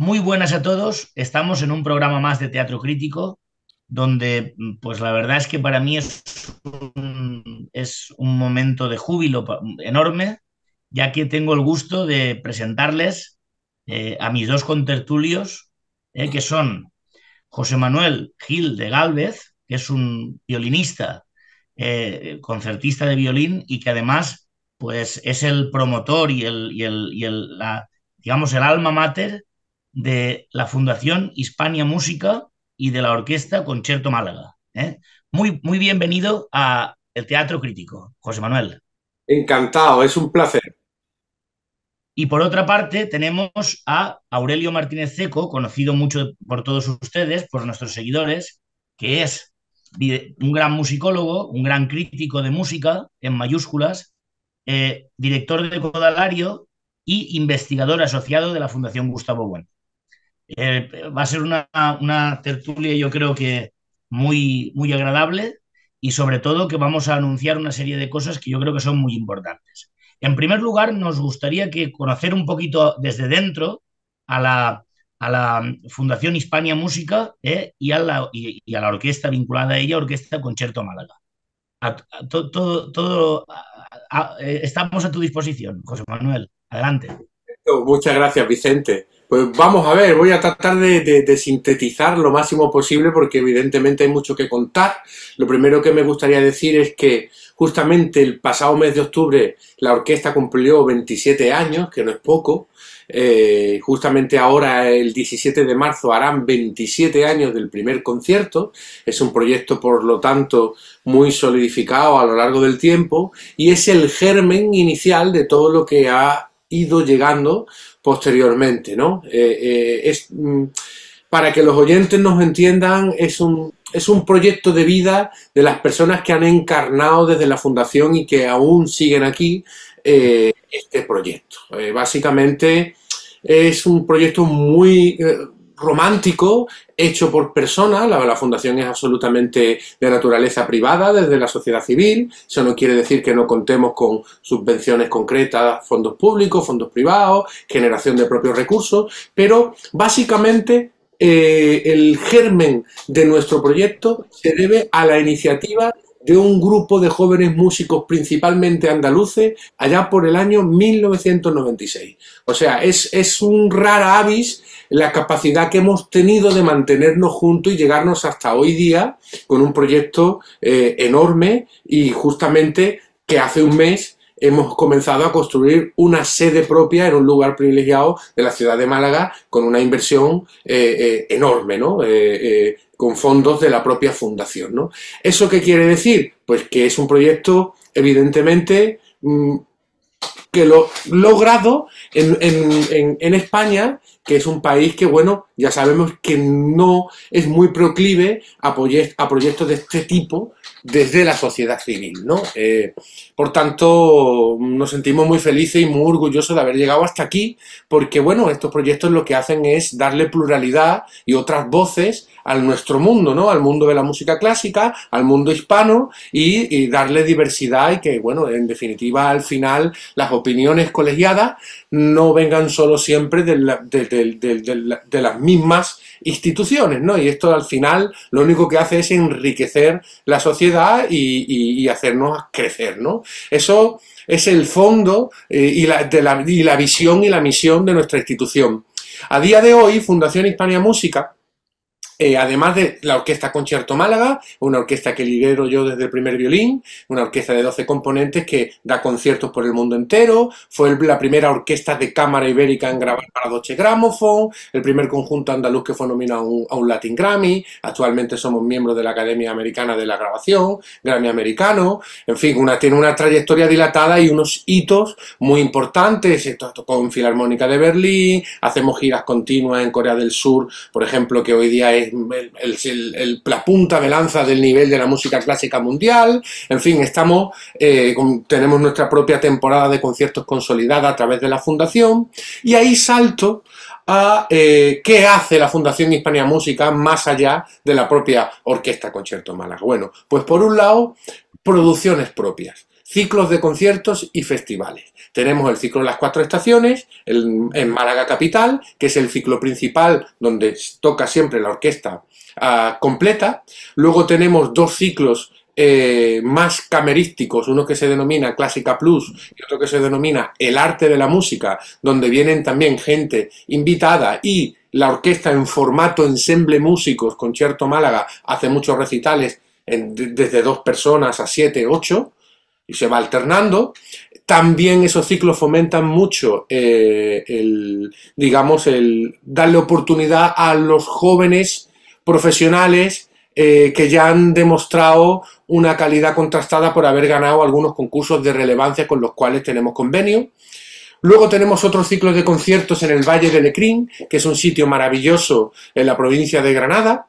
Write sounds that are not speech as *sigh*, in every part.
Muy buenas a todos. Estamos en un programa más de Teatro Crítico, donde, mm, pues la verdad es que para mí es un, momento de júbilo enorme, ya que tengo el gusto de presentarles eh, a mis dos contertulios, eh, que son José Manuel Gil de Galvez, que es un violinista, eh, concertista de violín y que además pues, es el promotor y, el, y, el, y el la, digamos, el alma mater de la Fundación Hispania Música y de la Orquesta Concerto Málaga. ¿eh? Muy, muy bienvenido a el Teatro Crítico, José Manuel. Encantado, es un placer. Y por otra parte tenemos a Aurelio Martínez Seco, conocido mucho por todos ustedes, por nuestros seguidores, que es un gran musicólogo, un gran crítico de música, en mayúsculas, eh, director de Codalario y investigador asociado de la Fundación Gustavo Bueno. Eh, va a ser una, tertulia, yo creo que muy, muy agradable y sobre todo que vamos a anunciar una serie de cosas que yo creo que son muy importantes. En primer lugar, nos gustaría que conocer un poquito desde dentro a la, a la Fundación Hispania Música eh, y, a la, y, a la orquesta vinculada a ella, Orquesta Concierto Málaga. todo, todo eh, estamos a tu disposición, José Manuel. Adelante. Muchas gracias, Vicente. Pues vamos a ver, voy a tratar de, sintetizar lo máximo posible porque evidentemente hay mucho que contar. Lo primero que me gustaría decir es que justamente el pasado mes de octubre la orquesta cumplió 27 años, que no es poco. Eh, justamente ahora el 17 de marzo harán 27 años del primer concierto. Es un proyecto por lo tanto muy solidificado a lo largo del tiempo y es el germen inicial de todo lo que ha ido llegando posteriormente, ¿no? Eh, eh, es, mm, para que los oyentes nos entiendan, es un, es un proyecto de vida de las personas que han encarnado desde la fundación y que aún siguen aquí eh, este proyecto. básicamente es un proyecto muy romántico hecho por personas, la, fundación es absolutamente de naturaleza privada desde la sociedad civil, eso no quiere decir que no contemos con subvenciones concretas, fondos públicos, fondos privados, generación de propios recursos, pero básicamente eh, el germen de nuestro proyecto se debe a la iniciativa de un grupo de jóvenes músicos principalmente andaluces allá por el año 1996. O sea, es, es un rara avis la capacidad que hemos tenido de mantenernos juntos y llegarnos hasta hoy día con un proyecto eh, enorme y justamente que hace un mes hemos comenzado a construir una sede propia en un lugar privilegiado de la ciudad de Málaga con una inversión eh, eh, enorme, ¿no? con fondos de la propia fundación, ¿Eso qué quiere decir? Pues que es un proyecto, evidentemente, mm, que lo logrado en España que es un país que, bueno, ya sabemos que no es muy proclive a, a proyectos de este tipo desde la sociedad civil, ¿no? Eh, por tanto, nos sentimos muy felices y muy orgullosos de haber llegado hasta aquí, porque, bueno, estos proyectos lo que hacen es darle pluralidad y otras voces al nuestro mundo, ¿no? Al mundo de la música clásica, al mundo hispano y, darle diversidad y que, bueno, en definitiva, al final las opiniones colegiadas no vengan solo siempre de, las mismas instituciones, ¿no? Y esto al final lo único que hace es enriquecer la sociedad y, hacernos crecer, ¿no? Eso es el fondo eh, y la visión y la misión de nuestra institución. A día de hoy, Fundación Hispania Música eh, además de la Orquesta Concierto Málaga, una orquesta que lidero yo desde el primer violín, una orquesta de 12 componentes que da conciertos por el mundo entero, fue la primera orquesta de cámara ibérica en grabar para Deutsche Grammophon, el primer conjunto andaluz que fue nominado a un, Latin Grammy, actualmente somos miembros de la Academia Americana de la Grabación, Grammy Americano, en fin, una, tiene una trayectoria dilatada y unos hitos muy importantes, tocó en Filarmónica de Berlín, hacemos giras continuas en Corea del Sur, por ejemplo, que hoy día es la punta de lanza del nivel de la música clásica mundial. En fin, estamos, eh, tenemos nuestra propia temporada de conciertos consolidada a través de la Fundación. Y ahí salto a eh, qué hace la Fundación Hispania Música más allá de la propia Orquesta Concierto Malas. Bueno, pues por un lado, producciones propias, ciclos de conciertos y festivales. Tenemos el ciclo de las cuatro estaciones, en Málaga Capital, que es el ciclo principal donde toca siempre la orquesta ah, completa. Luego tenemos dos ciclos eh, más camerísticos, uno que se denomina Clásica Plus y otro que se denomina El Arte de la Música, donde vienen también gente invitada y la orquesta en formato ensemble músicos, Concierto Málaga, hace muchos recitales desde dos personas a siete, ocho, y se va alternando también esos ciclos fomentan mucho eh, el, digamos, el darle oportunidad a los jóvenes profesionales eh, que ya han demostrado una calidad contrastada por haber ganado algunos concursos de relevancia con los cuales tenemos convenio. Luego tenemos otros ciclos de conciertos en el Valle de Lecrín, que es un sitio maravilloso en la provincia de Granada.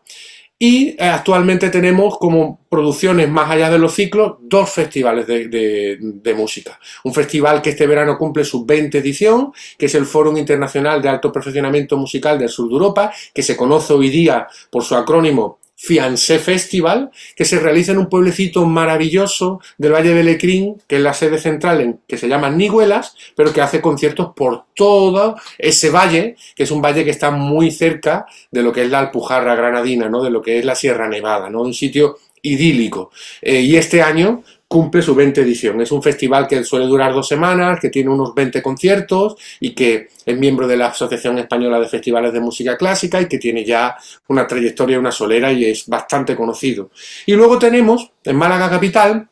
Y eh, actualmente tenemos como producciones más allá de los ciclos dos festivales de, música. Un festival que este verano cumple su 20 edición, que es el Fórum Internacional de Alto Perfeccionamiento Musical del Sur de Europa, que se conoce hoy día por su acrónimo Fiancé Festival, que se realiza en un pueblecito maravilloso del Valle de Lecrín, que es la sede central, en, que se llama Niguelas, pero que hace conciertos por todo ese valle, que es un valle que está muy cerca de lo que es la Alpujarra granadina, ¿no? de lo que es la Sierra Nevada, ¿no? un sitio idílico. Eh, y este año cumple su 20 edición. Es un festival que suele durar dos semanas, que tiene unos 20 conciertos y que es miembro de la Asociación Española de Festivales de Música Clásica y que tiene ya una trayectoria, una solera y es bastante conocido. Y luego tenemos en Málaga Capital,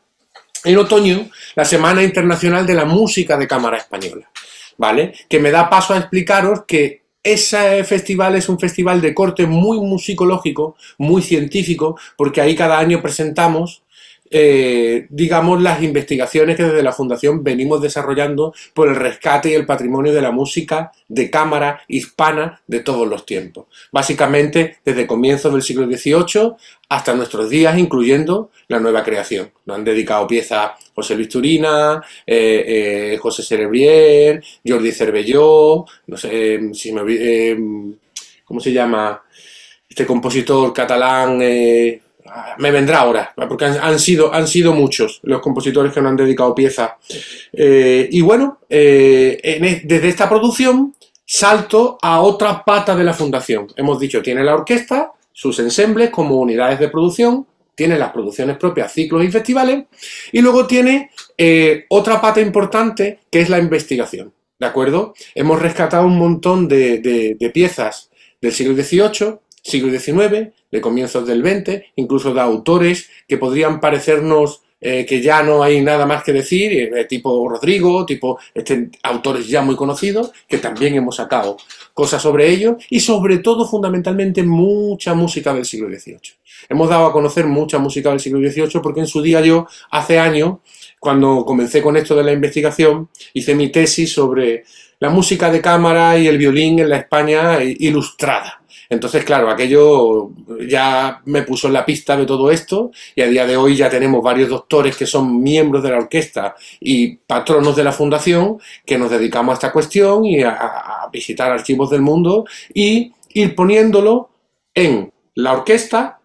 en otoño, la Semana Internacional de la Música de Cámara Española, ¿vale? Que me da paso a explicaros que ese festival es un festival de corte muy musicológico, muy científico, porque ahí cada año presentamos eh, digamos, las investigaciones que desde la Fundación venimos desarrollando por el rescate y el patrimonio de la música de cámara hispana de todos los tiempos. Básicamente, desde comienzos del siglo XVIII hasta nuestros días, incluyendo la nueva creación. Nos han dedicado piezas José Luis Turina, eh, eh, José Cerebriel, Jordi Cervelló, no sé si me... ¿Cómo se llama? Este compositor catalán... Ah, me vendrá ahora, porque han, sido, han sido muchos los compositores que nos han dedicado piezas. Eh, y bueno, eh, e, desde esta producción salto a otra pata de la fundación. Hemos dicho, tiene la orquesta, sus ensembles como unidades de producción, tiene las producciones propias, ciclos y festivales, y luego tiene eh, otra pata importante que es la investigación. ¿De acuerdo? Hemos rescatado un montón de, de piezas del siglo XVIII, siglo XIX, de comienzos del 20, incluso de autores que podrían parecernos eh, que ya no hay nada más que decir, eh, eh, tipo Rodrigo, tipo este autores ya muy conocidos, que también hemos sacado cosas sobre ellos y sobre todo fundamentalmente mucha música del siglo XVIII. Hemos dado a conocer mucha música del siglo XVIII porque en su día yo, hace años, cuando comencé con esto de la investigación, hice mi tesis sobre la música de cámara y el violín en la España ilustrada. Entonces, claro, aquello ya me puso en la pista de todo esto y a día de hoy ya tenemos varios doctores que son miembros de la orquesta y patronos de la fundación que nos dedicamos a esta cuestión y a, visitar archivos del mundo y ir poniéndolo en la orquesta,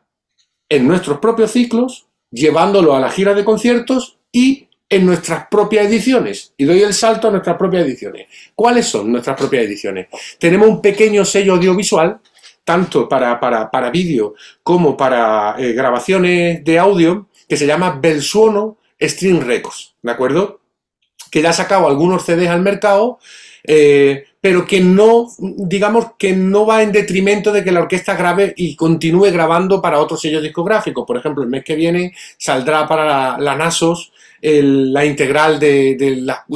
en nuestros propios ciclos, llevándolo a la gira de conciertos y en nuestras propias ediciones. Y doy el salto a nuestras propias ediciones. ¿Cuáles son nuestras propias ediciones? Tenemos un pequeño sello audiovisual tanto para, para, para vídeo como para eh, grabaciones de audio, que se llama Belsuono Stream Records, ¿de acuerdo? Que ya ha sacado algunos CDs al mercado, eh, pero que no, digamos que no va en detrimento de que la orquesta grabe y continúe grabando para otros sellos discográficos. Por ejemplo, el mes que viene saldrá para la, la NASOS la integral de,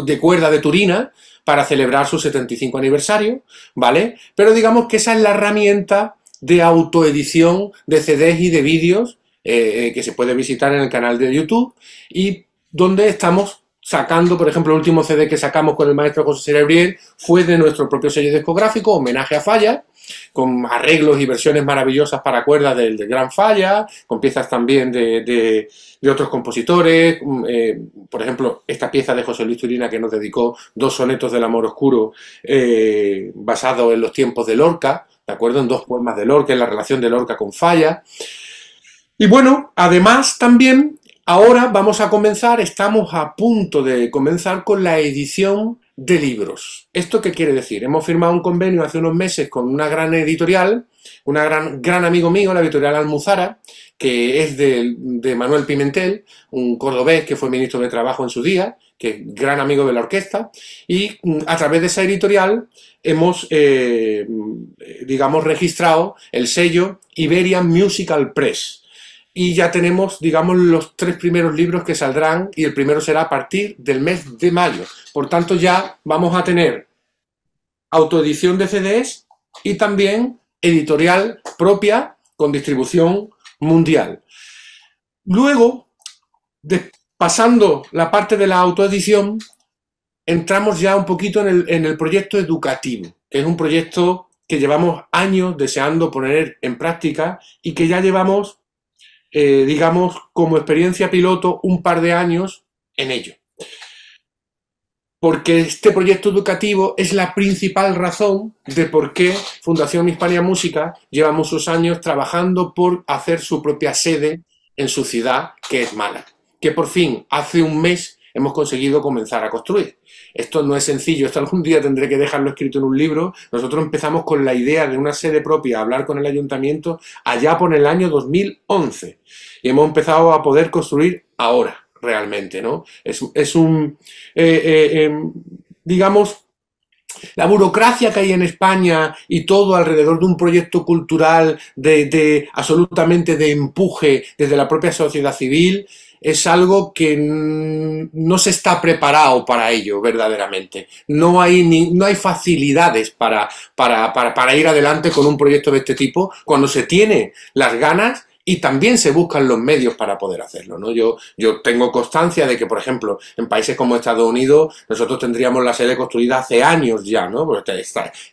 de cuerda de Turina, para celebrar su 75 aniversario, ¿vale? Pero digamos que esa es la herramienta de autoedición de CDs y de vídeos eh, eh, que se puede visitar en el canal de YouTube y donde estamos sacando, por ejemplo, el último CD que sacamos con el maestro José Cerebriel fue de nuestro propio sello discográfico, homenaje a Falla, con arreglos y versiones maravillosas para cuerdas del, Gran Falla, con piezas también de, otros compositores, mm, eh, por ejemplo, esta pieza de José Luis Turina que nos dedicó dos sonetos del amor oscuro eh, basados en los tiempos de Lorca, ¿de acuerdo? En dos poemas de Lorca, en la relación de Lorca con Falla. Y bueno, además también ahora vamos a comenzar, estamos a punto de comenzar con la edición de libros. ¿Esto qué quiere decir? Hemos firmado un convenio hace unos meses con una gran editorial, un gran, gran amigo mío, la editorial Almuzara, que es de, Manuel Pimentel, un cordobés que fue ministro de Trabajo en su día, que es gran amigo de la orquesta, y mm, a través de esa editorial hemos, eh, digamos, registrado el sello Iberian Musical Press, y ya tenemos, digamos, los tres primeros libros que saldrán y el primero será a partir del mes de mayo. Por tanto, ya vamos a tener autoedición de CDs y también editorial propia con distribución mundial. Luego, pasando la parte de la autoedición, entramos ya un poquito en el, en el proyecto educativo, que es un proyecto que llevamos años deseando poner en práctica y que ya llevamos eh, digamos, como experiencia piloto un par de años en ello. Porque este proyecto educativo es la principal razón de por qué Fundación Hispania Música lleva muchos años trabajando por hacer su propia sede en su ciudad, que es Málaga, que por fin hace un mes hemos conseguido comenzar a construir. Esto no es sencillo, esto algún día tendré que dejarlo escrito en un libro. Nosotros empezamos con la idea de una sede propia, hablar con el ayuntamiento allá por el año 2011 y hemos empezado a poder construir ahora realmente, ¿no? Es, un, eh, eh, em, digamos, la burocracia que hay en España y todo alrededor de un proyecto cultural de absolutamente de empuje desde la propia sociedad civil es algo que no se está preparado para ello verdaderamente. No hay, ni, no hay facilidades para, para, para, para ir adelante con un proyecto de este tipo cuando se tiene las ganas y también se buscan los medios para poder hacerlo. ¿no? Yo, yo tengo constancia de que, por ejemplo, en países como Estados Unidos, nosotros tendríamos la sede construida hace años ya, ¿no?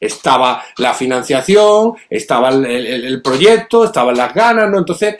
estaba la financiación, estaba el, proyecto, estaban las ganas, ¿no? Entonces,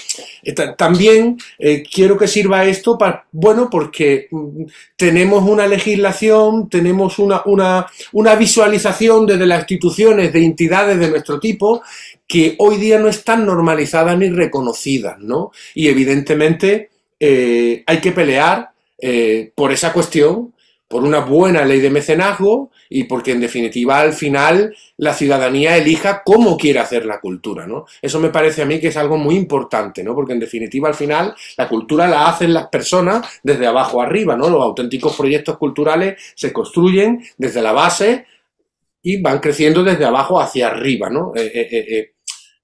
también eh, quiero que sirva esto para, bueno, porque mm, tenemos una legislación, tenemos una, una, una visualización desde las instituciones, de entidades de nuestro tipo, que hoy día no están normalizadas ni reconocidas, ¿no? Y evidentemente eh, hay que pelear eh, por esa cuestión, por una buena ley de mecenazgo y porque en definitiva al final la ciudadanía elija cómo quiere hacer la cultura, ¿no? Eso me parece a mí que es algo muy importante, ¿no? Porque en definitiva al final la cultura la hacen las personas desde abajo arriba, ¿no? Los auténticos proyectos culturales se construyen desde la base y van creciendo desde abajo hacia arriba, ¿no? Eh,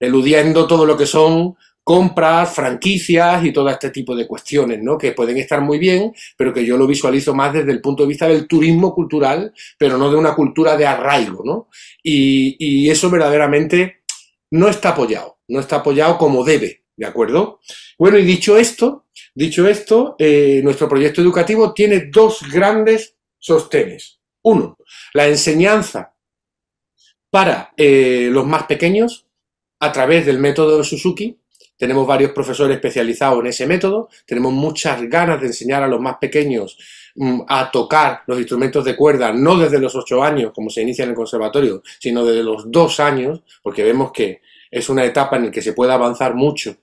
eludiendo todo lo que son compras, franquicias y todo este tipo de cuestiones, ¿no? Que pueden estar muy bien, pero que yo lo visualizo más desde el punto de vista del turismo cultural, pero no de una cultura de arraigo, ¿no? Y, eso verdaderamente no está apoyado, no está apoyado como debe, ¿de acuerdo? Bueno, y dicho esto, dicho esto, eh, nuestro proyecto educativo tiene dos grandes sostenes. Uno, la enseñanza para eh, los más pequeños, a través del método de Suzuki. Tenemos varios profesores especializados en ese método. Tenemos muchas ganas de enseñar a los más pequeños mm, a tocar los instrumentos de cuerda, no desde los ocho años, como se inicia en el conservatorio, sino desde los dos años, porque vemos que es una etapa en la que se puede avanzar mucho.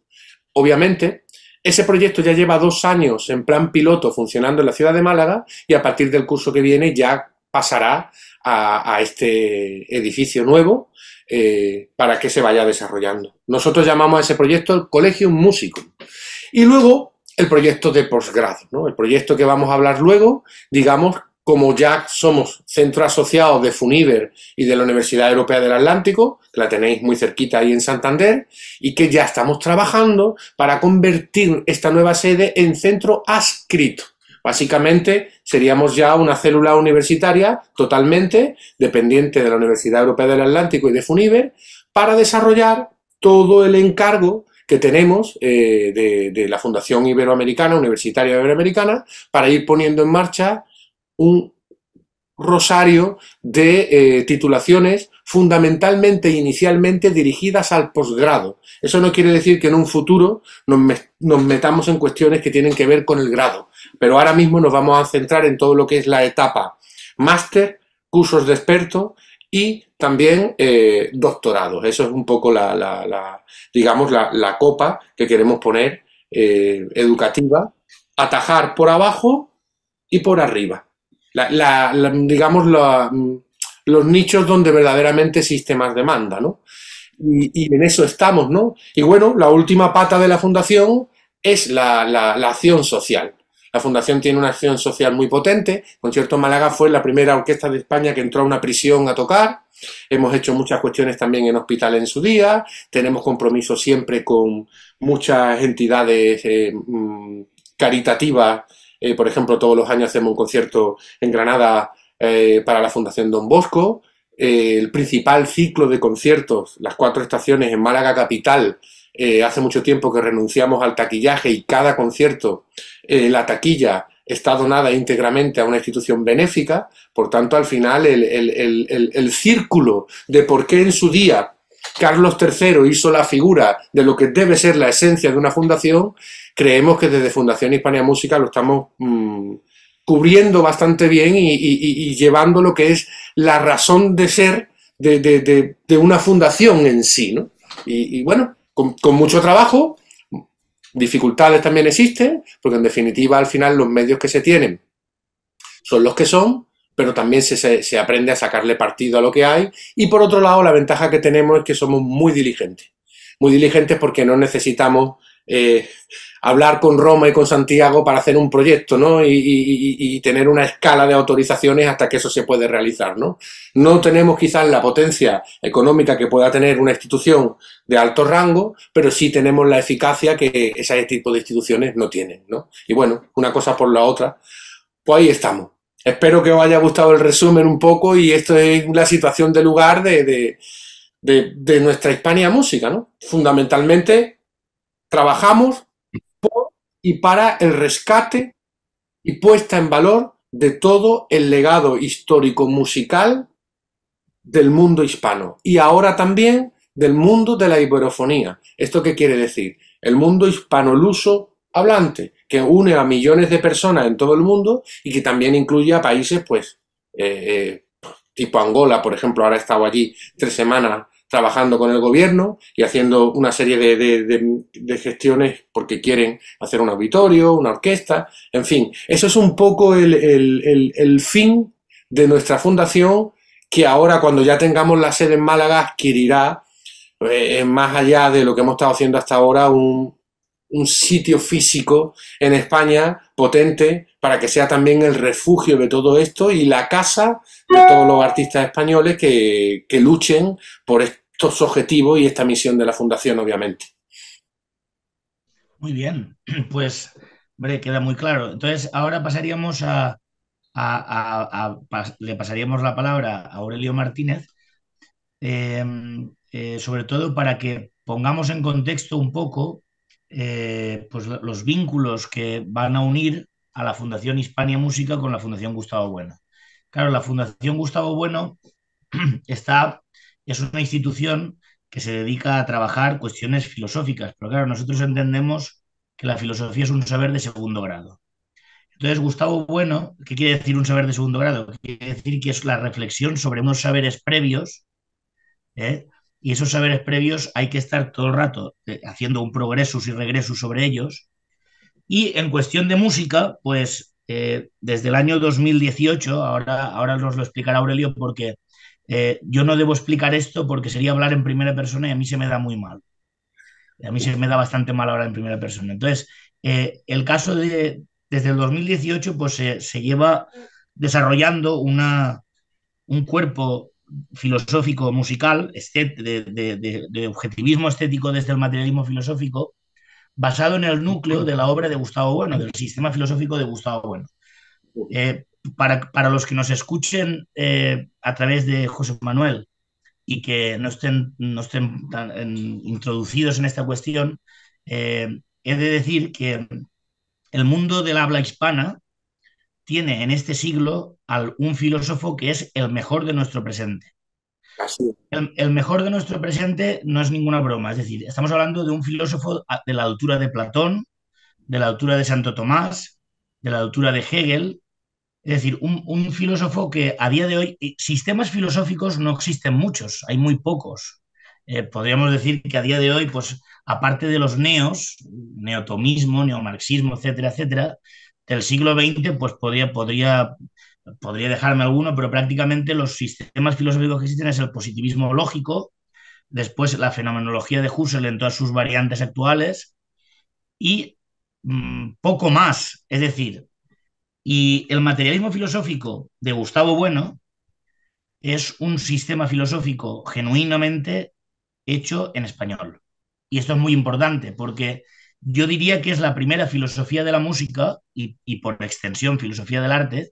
Obviamente, ese proyecto ya lleva dos años en plan piloto funcionando en la ciudad de Málaga y a partir del curso que viene ya pasará a, este edificio nuevo eh, para que se vaya desarrollando. Nosotros llamamos a ese proyecto el Colegio Músico. Y luego el proyecto de posgrado, el proyecto que vamos a hablar luego, digamos, como ya somos centro asociado de FUNIVER y de la Universidad Europea del Atlántico, que la tenéis muy cerquita ahí en Santander, y que ya estamos trabajando para convertir esta nueva sede en centro adscrito. Básicamente seríamos ya una célula universitaria totalmente dependiente de la Universidad Europea del Atlántico y de FUNIBER para desarrollar todo el encargo que tenemos eh, de, la Fundación Iberoamericana, Universitaria Iberoamericana, para ir poniendo en marcha un rosario de eh, titulaciones fundamentalmente inicialmente dirigidas al posgrado. Eso no quiere decir que en un futuro nos, metamos en cuestiones que tienen que ver con el grado, pero ahora mismo nos vamos a centrar en todo lo que es la etapa máster, cursos de experto y también eh, doctorados. Eso es un poco la, digamos, la, copa que queremos poner eh, educativa, atajar por abajo y por arriba. digamos, los nichos donde verdaderamente existe más demanda, ¿no? Y, en eso estamos, ¿no? Y bueno, la última pata de la fundación es la acción social. La fundación tiene una acción social muy potente. Concierto Málaga fue la primera orquesta de España que entró a una prisión a tocar. Hemos hecho muchas cuestiones también en hospital en su día. Tenemos compromiso siempre con muchas entidades eh, mm, caritativas. Eh, por ejemplo, todos los años hacemos un concierto en Granada eh, para la Fundación Don Bosco. el principal ciclo de conciertos, las cuatro estaciones en Málaga Capital, eh, hace mucho tiempo que renunciamos al taquillaje y cada concierto, eh, la taquilla está donada íntegramente a una institución benéfica, por tanto al final el, círculo de por qué en su día Carlos III hizo la figura de lo que debe ser la esencia de una fundación, creemos que desde Fundación Hispania Música lo estamos mm, cubriendo bastante bien y, llevando lo que es la razón de ser de, una fundación en sí. y bueno, con, mucho trabajo, dificultades también existen, porque en definitiva al final los medios que se tienen son los que son, pero también se, aprende a sacarle partido a lo que hay. Y por otro lado, la ventaja que tenemos es que somos muy diligentes. Muy diligentes porque no necesitamos eh, hablar con Roma y con Santiago para hacer un proyecto, ¿no? Y, tener una escala de autorizaciones hasta que eso se puede realizar, ¿no? No tenemos quizás la potencia económica que pueda tener una institución de alto rango, pero sí tenemos la eficacia que ese tipo de instituciones no tienen, ¿no? Y bueno, una cosa por la otra, pues ahí estamos. Espero que os haya gustado el resumen un poco y esto es la situación de lugar de, nuestra Hispania Música, Fundamentalmente trabajamos y para el rescate y puesta en valor de todo el legado histórico-musical del mundo hispano y ahora también del mundo de la iberofonía. ¿Esto qué quiere decir? El mundo hispanoluso hablante, que une a millones de personas en todo el mundo y que también incluye a países, pues, eh, eh, tipo Angola, por ejemplo, ahora he estado allí tres semanas trabajando con el gobierno y haciendo una serie de, de, gestiones porque quieren hacer un auditorio, una orquesta, en fin. Eso es un poco el, el, fin de nuestra fundación que ahora cuando ya tengamos la sede en Málaga adquirirá eh, más allá de lo que hemos estado haciendo hasta ahora un, un sitio físico en España potente para que sea también el refugio de todo esto y la casa de todos los artistas españoles que, luchen por estos objetivos y esta misión de la Fundación, obviamente. Muy bien, *clears throat* pues, hombre, queda muy claro. Entonces, ahora pasaríamos a, le pasaríamos la palabra a Aurelio Martínez, em, eh, sobre todo para que pongamos en contexto un poco eh, pues, los vínculos que van a unir a la Fundación Hispania Música con la Fundación Gustavo Bueno. Claro, la Fundación Gustavo Bueno *clears throat* está, es una institución que se dedica a trabajar cuestiones filosóficas, pero claro, nosotros entendemos que la filosofía es un saber de segundo grado. Entonces, Gustavo Bueno, ¿qué quiere decir un saber de segundo grado? Quiere decir que es la reflexión sobre unos saberes previos ¿eh? y esos saberes previos hay que estar todo el rato eh, haciendo un progreso y regresos sobre ellos. Y en cuestión de música, pues eh, desde el año 2018, ahora, ahora nos lo explicará Aurelio porque eh, yo no debo explicar esto porque sería hablar en primera persona y a mí se me da muy mal. A mí se me da bastante mal hablar en primera persona. Entonces, el caso de desde el 2018, pues se lleva desarrollando una, un cuerpo filosófico musical, de, de, de, objetivismo estético desde el materialismo filosófico, basado en el núcleo de la obra de Gustavo Bueno, del sistema filosófico de Gustavo Bueno. Eh, para, para, los que nos escuchen eh, a través de José Manuel y que no estén, no estén introducidos en esta cuestión, eh, he de decir que el mundo del habla hispana tiene en este siglo al, un filósofo que es el mejor de nuestro presente. El, mejor de nuestro presente no es ninguna broma, es decir, estamos hablando de un filósofo ah, de la altura de Platón, de la altura de Santo Tomás, de la altura de Hegel, es decir, un, filósofo que a día de hoy, eh, sistemas filosóficos no existen muchos, hay muy pocos. Eh, podríamos decir que a día de hoy, pues aparte de los neos, neotomismo, neomarxismo, etcétera, etcétera, del siglo XX, pues podría, podría, podría dejarme alguno, pero prácticamente los sistemas filosóficos que existen es el positivismo lógico, después la fenomenología de Husserl en todas sus variantes actuales y mm, poco más. Es decir, y el materialismo filosófico de Gustavo Bueno es un sistema filosófico genuinamente hecho en español. Y esto es muy importante porque yo diría que es la primera filosofía de la música y, por extensión filosofía del arte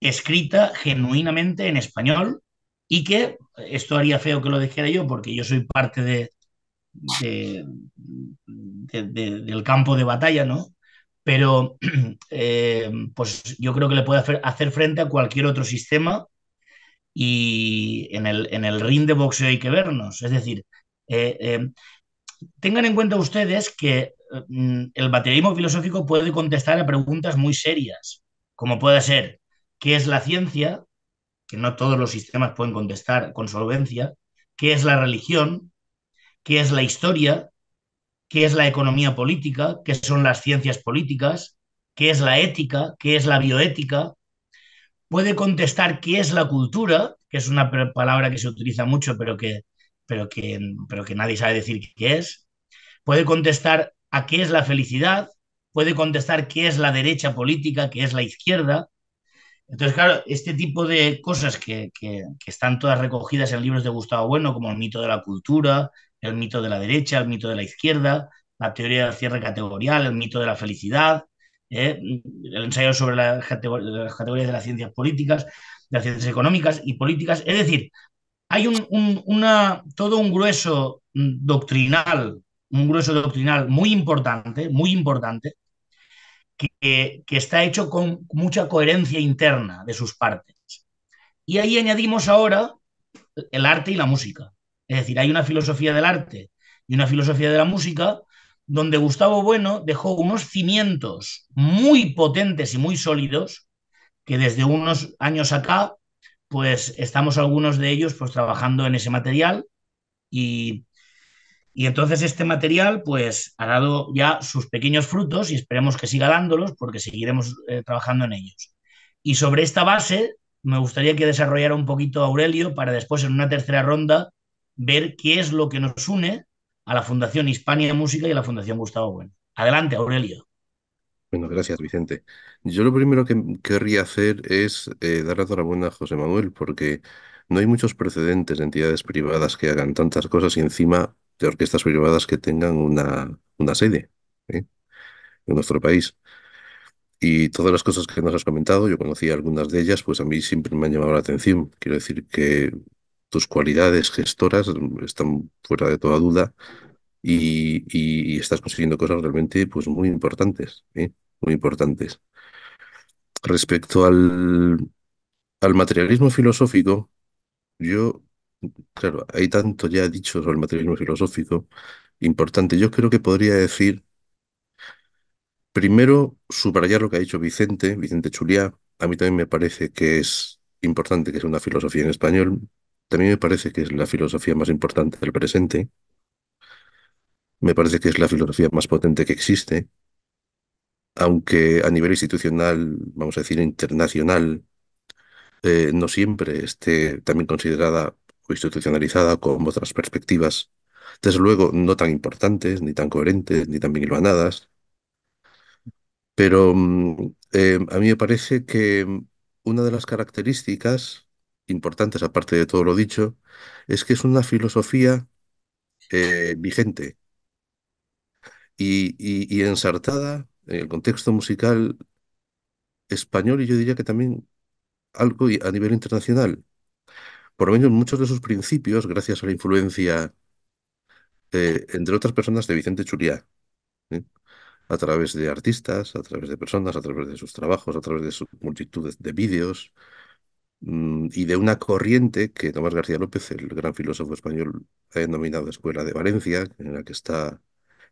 escrita genuinamente en español y que, esto haría feo que lo dijera yo porque yo soy parte de, del campo de batalla, ¿no? Pero *clears throat* eh, pues yo creo que le puede hacer, frente a cualquier otro sistema y en el, en el ring de boxeo hay que vernos. Es decir, eh, eh, tengan en cuenta ustedes que eh, mm, el materialismo filosófico puede contestar a preguntas muy serias, como puede ser qué es la ciencia, que no todos los sistemas pueden contestar con solvencia, qué es la religión, qué es la historia, qué es la economía política, qué son las ciencias políticas, qué es la ética, qué es la bioética, puede contestar qué es la cultura, que es una palabra que se utiliza mucho, pero que pero que, pero que nadie sabe decir qué es. Puede contestar a qué es la felicidad, puede contestar qué es la derecha política, qué es la izquierda. Entonces, claro, este tipo de cosas que, están todas recogidas en libros de Gustavo Bueno, como el mito de la cultura, el mito de la derecha, el mito de la izquierda, la teoría del cierre categorial, el mito de la felicidad, ¿eh? el ensayo sobre las categorías de las ciencias políticas, de las ciencias económicas y políticas. Es decir, hay todo un grueso doctrinal, un grueso doctrinal muy importante, muy importante, que, está hecho con mucha coherencia interna de sus partes. Y ahí añadimos ahora el arte y la música. Es decir, hay una filosofía del arte y una filosofía de la música donde Gustavo Bueno dejó unos cimientos muy potentes y muy sólidos que desde unos años acá pues estamos algunos de ellos pues trabajando en ese material y, entonces este material pues ha dado ya sus pequeños frutos y esperemos que siga dándolos porque seguiremos eh, trabajando en ellos. Y sobre esta base me gustaría que desarrollara un poquito Aurelio para después en una tercera ronda ver qué es lo que nos une a la Fundación Hispania de Música y a la Fundación Gustavo Bueno. Adelante, Aurelio. Bueno, gracias, Vicente. Yo lo primero que querría hacer es eh, dar la enhorabuena a José Manuel, porque no hay muchos precedentes de entidades privadas que hagan tantas cosas y encima de orquestas privadas que tengan una, una sede ¿eh? en nuestro país. Y todas las cosas que nos has comentado, yo conocí algunas de ellas, pues a mí siempre me han llamado la atención. Quiero decir que tus cualidades gestoras están fuera de toda duda y, estás consiguiendo cosas realmente pues muy importantes, ¿eh? Muy importantes. Respecto al, materialismo filosófico, yo, claro, hay tanto ya dicho sobre el materialismo filosófico importante. Yo creo que podría decir, primero, subrayar lo que ha dicho Vicente, Vicente Chuliá. A mí también me parece que es importante que sea una filosofía en español. También me parece que es la filosofía más importante del presente. Me parece que es la filosofía más potente que existe aunque a nivel institucional, vamos a decir internacional, eh, no siempre esté también considerada o institucionalizada con otras perspectivas, desde luego no tan importantes, ni tan coherentes, ni tan bien Pero mm, eh, a mí me parece que mm, una de las características importantes, aparte de todo lo dicho, es que es una filosofía eh, vigente y ensartada en el contexto musical español y yo diría que también algo a nivel internacional. Por lo menos muchos de sus principios, gracias a la influencia, eh, entre otras personas, de Vicente Churiá, ¿eh? a través de artistas, a través de personas, a través de sus trabajos, a través de su multitud de vídeos mm, y de una corriente que Tomás García López, el gran filósofo español, ha denominado Escuela de Valencia, en la que está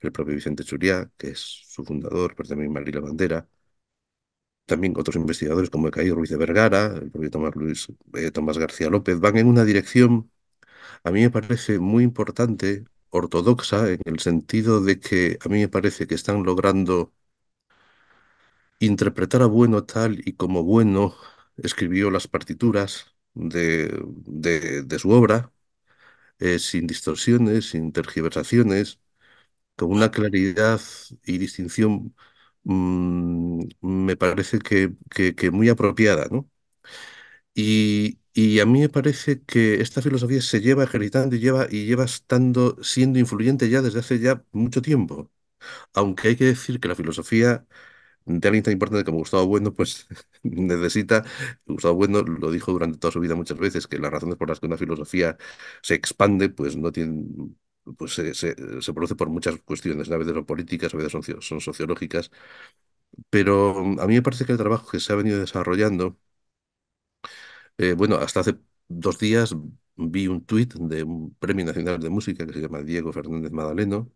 el propio Vicente Churiá, que es su fundador, pero también María Bandera, también otros investigadores como Caído Ruiz de Vergara, el propio Tomás, Luis, eh, Tomás García López, van en una dirección, a mí me parece muy importante, ortodoxa, en el sentido de que a mí me parece que están logrando interpretar a Bueno tal y como Bueno escribió las partituras de, de, su obra, eh, sin distorsiones, sin tergiversaciones, con una claridad y distinción mm, me parece que, muy apropiada, ¿no? Y, a mí me parece que esta filosofía se lleva ejercitando y lleva, y lleva estando, siendo influyente ya desde hace ya mucho tiempo. Aunque hay que decir que la filosofía de alguien tan importante como Gustavo Bueno, pues *laughs* necesita, Gustavo Bueno lo dijo durante toda su vida muchas veces, que las razones por las que una filosofía se expande, pues no tienen pues se, produce por muchas cuestiones, a veces son políticas, a veces son, sociológicas, pero mm, a mí me parece que el trabajo que se ha venido desarrollando, eh, bueno, hasta hace dos días vi un tuit de un Premio Nacional de Música que se llama Diego Fernández Madaleno,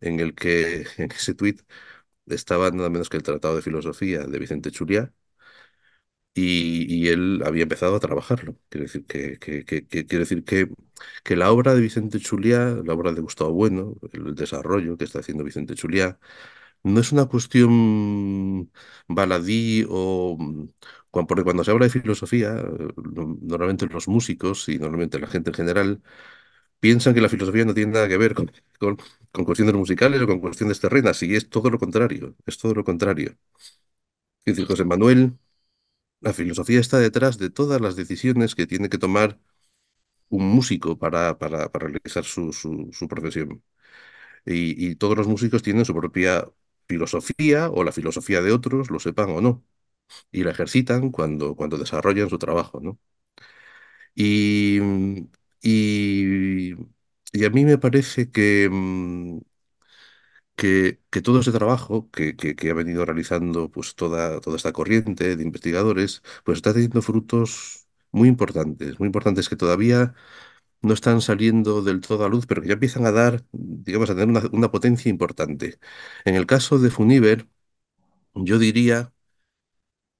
en el que *laughs* en ese tuit estaba nada menos que el Tratado de Filosofía de Vicente Chuliá, y, él había empezado a trabajarlo. Quiero decir que, que, la obra de Vicente Chuliá, la obra de Gustavo Bueno, el desarrollo que está haciendo Vicente Chuliá, no es una cuestión baladí o... Mm, porque cuando se habla de filosofía, normalmente los músicos y normalmente la gente en general piensan que la filosofía no tiene nada que ver con, cuestiones musicales o con cuestiones terrenas, y es todo lo contrario, es todo lo contrario. Es decir, José Manuel la filosofía está detrás de todas las decisiones que tiene que tomar un músico para, para, realizar su, su, profesión. Y, todos los músicos tienen su propia filosofía o la filosofía de otros, lo sepan o no, y la ejercitan cuando, cuando desarrollan su trabajo, ¿no? y, y a mí me parece que, mm, que, todo ese trabajo que, ha venido realizando pues, toda, toda esta corriente de investigadores, pues está teniendo frutos muy importantes, muy importantes que todavía no están saliendo del todo a luz, pero que ya empiezan a dar, digamos, a tener una, una potencia importante. En el caso de Funiver, yo diría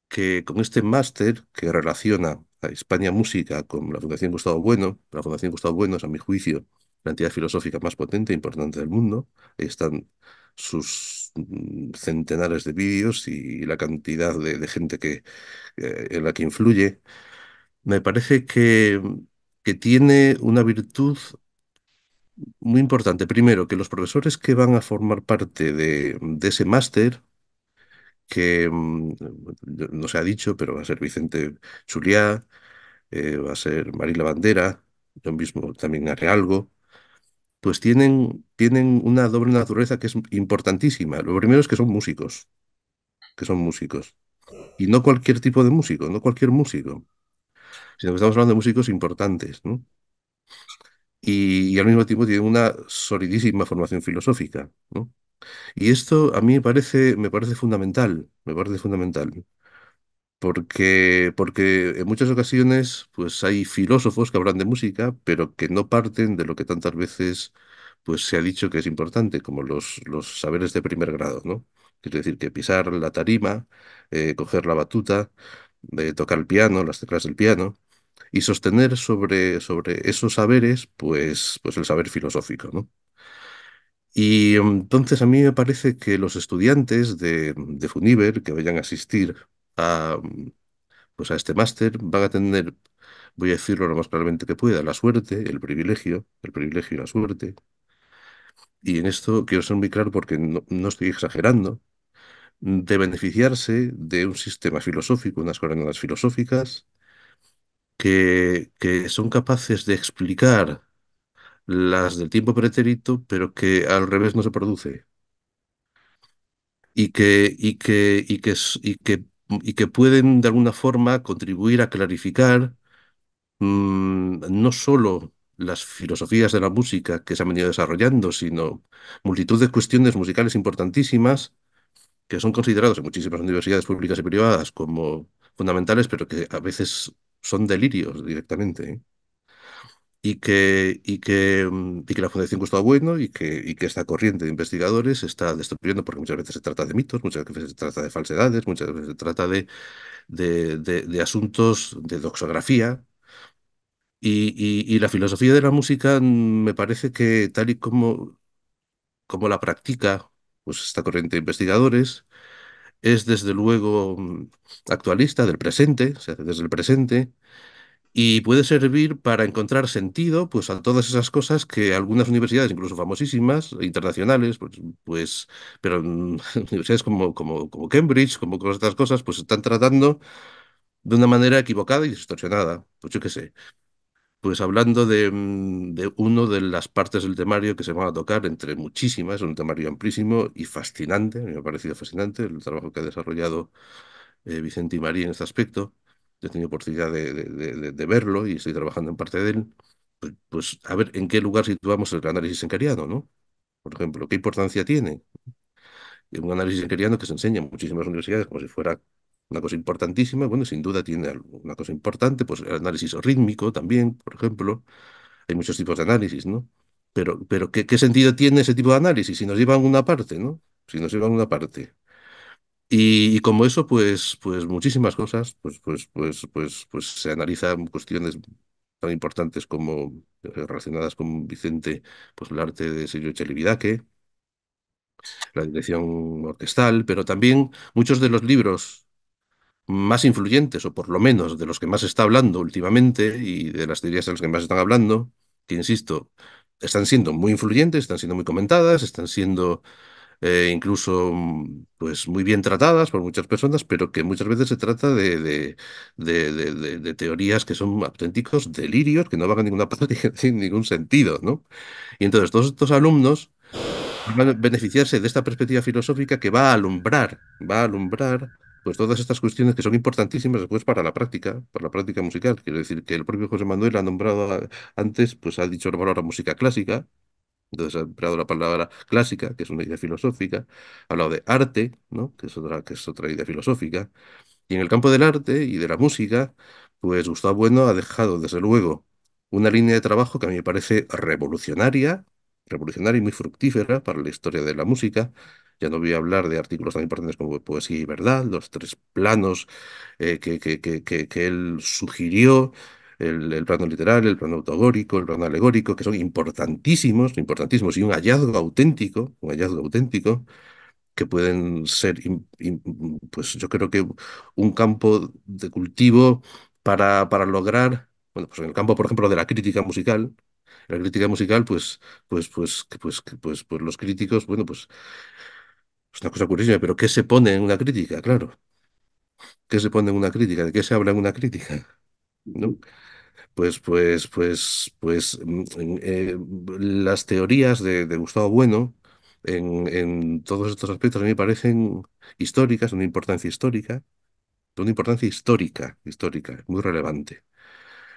que con este máster que relaciona a España Música con la Fundación Gustavo Bueno, la Fundación Gustavo Bueno es, a mi juicio, la entidad filosófica más potente e importante del mundo. Ahí están sus mm, centenares de vídeos y la cantidad de, gente que, en la que influye. Me parece que, que tiene una virtud muy importante. Primero, que los profesores que van a formar parte de, ese máster, que mm, no se ha dicho, pero va a ser Vicente Chuliá, eh, va a ser Marila Bandera, yo mismo también haré algo, pues tienen, tienen una doble naturaleza que es importantísima. Lo primero es que son músicos, que son músicos. Y no cualquier tipo de músico, no cualquier músico, sino que estamos hablando de músicos importantes, ¿no? Y, y al mismo tiempo tienen una solidísima formación filosófica, ¿no? Y esto a mí me parece, me parece fundamental, me parece fundamental porque, porque en muchas ocasiones pues hay filósofos que hablan de música, pero que no parten de lo que tantas veces pues se ha dicho que es importante, como los, los saberes de primer grado, ¿no? Quiere decir que pisar la tarima, eh, coger la batuta, eh, tocar el piano, las teclas del piano, y sostener sobre, sobre esos saberes, pues, pues el saber filosófico, ¿no? Y entonces a mí me parece que los estudiantes de, de Funiver que vayan a asistir pues a este máster, van a tener, voy a decirlo lo más claramente que pueda, la suerte, el privilegio, el privilegio y la suerte. Y en esto quiero ser muy claro porque no, estoy exagerando, de beneficiarse de un sistema filosófico, unas coordenadas filosóficas, que, que son capaces de explicar las del tiempo pretérito, pero que al revés no se produce. y que, y que, y que y que pueden de alguna forma contribuir a clarificar mm, no solo las filosofías de la música que se han venido desarrollando, sino multitud de cuestiones musicales importantísimas que son consideradas en muchísimas universidades públicas y privadas como fundamentales, pero que a veces son delirios directamente. ¿eh? y que, y que, mm, que la Fundación Gustavo Bueno y que, que esta corriente de investigadores está destruyendo, porque muchas veces se trata de mitos, muchas veces se trata de falsedades, muchas veces se trata de, de, asuntos de doxografía. Y, la filosofía de la música mm, me parece que tal y como, como la practica pues esta corriente de investigadores, es desde luego mm, actualista, del presente, se hace desde el presente, y puede servir para encontrar sentido pues, a todas esas cosas que algunas universidades, incluso famosísimas, internacionales, pues, pues pero mm, *laughs* universidades como, como, como Cambridge, como otras cosas, pues están tratando de una manera equivocada y distorsionada. Pues yo qué sé. Pues hablando de, mm, de una de las partes del temario que se van a tocar, entre muchísimas, es un temario amplísimo y fascinante, me ha parecido fascinante el trabajo que ha desarrollado eh, Vicente y María en este aspecto he tenido oportunidad de, verlo y estoy trabajando en parte de él, pues, pues a ver en qué lugar situamos el análisis encariano, ¿no? Por ejemplo, ¿qué importancia tiene? Un análisis encariano que se enseña en muchísimas universidades como si fuera una cosa importantísima, bueno, sin duda tiene una cosa importante, pues el análisis rítmico también, por ejemplo, hay muchos tipos de análisis, ¿no? Pero, pero ¿qué, ¿qué sentido tiene ese tipo de análisis si nos llevan una parte, ¿no? Si nos llevan una parte. Y, como eso, pues, pues muchísimas cosas, pues, pues, pues, pues, pues se analizan cuestiones tan importantes como eh, relacionadas con Vicente, pues el arte de Silvio Chelividaque, la dirección orquestal, pero también muchos de los libros más influyentes, o por lo menos de los que más se está hablando últimamente y de las teorías de las que más están hablando, que insisto, están siendo muy influyentes, están siendo muy comentadas, están siendo eh, incluso mm, pues muy bien tratadas por muchas personas, pero que muchas veces se trata de, de, teorías que son auténticos delirios, que no van a ninguna *laughs* parte, sin ningún sentido, ¿no? Y entonces todos estos alumnos van a beneficiarse de esta perspectiva filosófica que va a alumbrar, va a alumbrar pues todas estas cuestiones que son importantísimas después para la práctica, para la práctica musical. Quiero decir que el propio José Manuel ha nombrado antes, pues ha dicho la música clásica, entonces ha empleado la palabra clásica, que es una idea filosófica, ha hablado de arte, ¿no? que, es otra, que es otra idea filosófica, y en el campo del arte y de la música, pues Gustavo Bueno ha dejado, desde luego, una línea de trabajo que a mí me parece revolucionaria, revolucionaria y muy fructífera para la historia de la música. Ya no voy a hablar de artículos tan importantes como Poesía y Verdad, los tres planos eh, que, que, que él sugirió, el, plano literal, el plano autogórico, el plano alegórico, que son importantísimos, importantísimos, y un hallazgo auténtico, un hallazgo auténtico, que pueden ser, pues yo creo que un campo de cultivo para, para lograr, bueno, pues en el campo, por ejemplo, de la crítica musical, la crítica musical, pues, pues, pues, pues, pues, pues, los críticos, bueno, pues, es una cosa curiosa, pero ¿qué se pone en una crítica? Claro. ¿Qué se pone en una crítica? ¿De qué se habla en una crítica? ¿No? pues, pues, pues, pues mm, eh, las teorías de, Gustavo Bueno en, todos estos aspectos a mí parecen históricas, una importancia histórica, de una importancia histórica, histórica, muy relevante.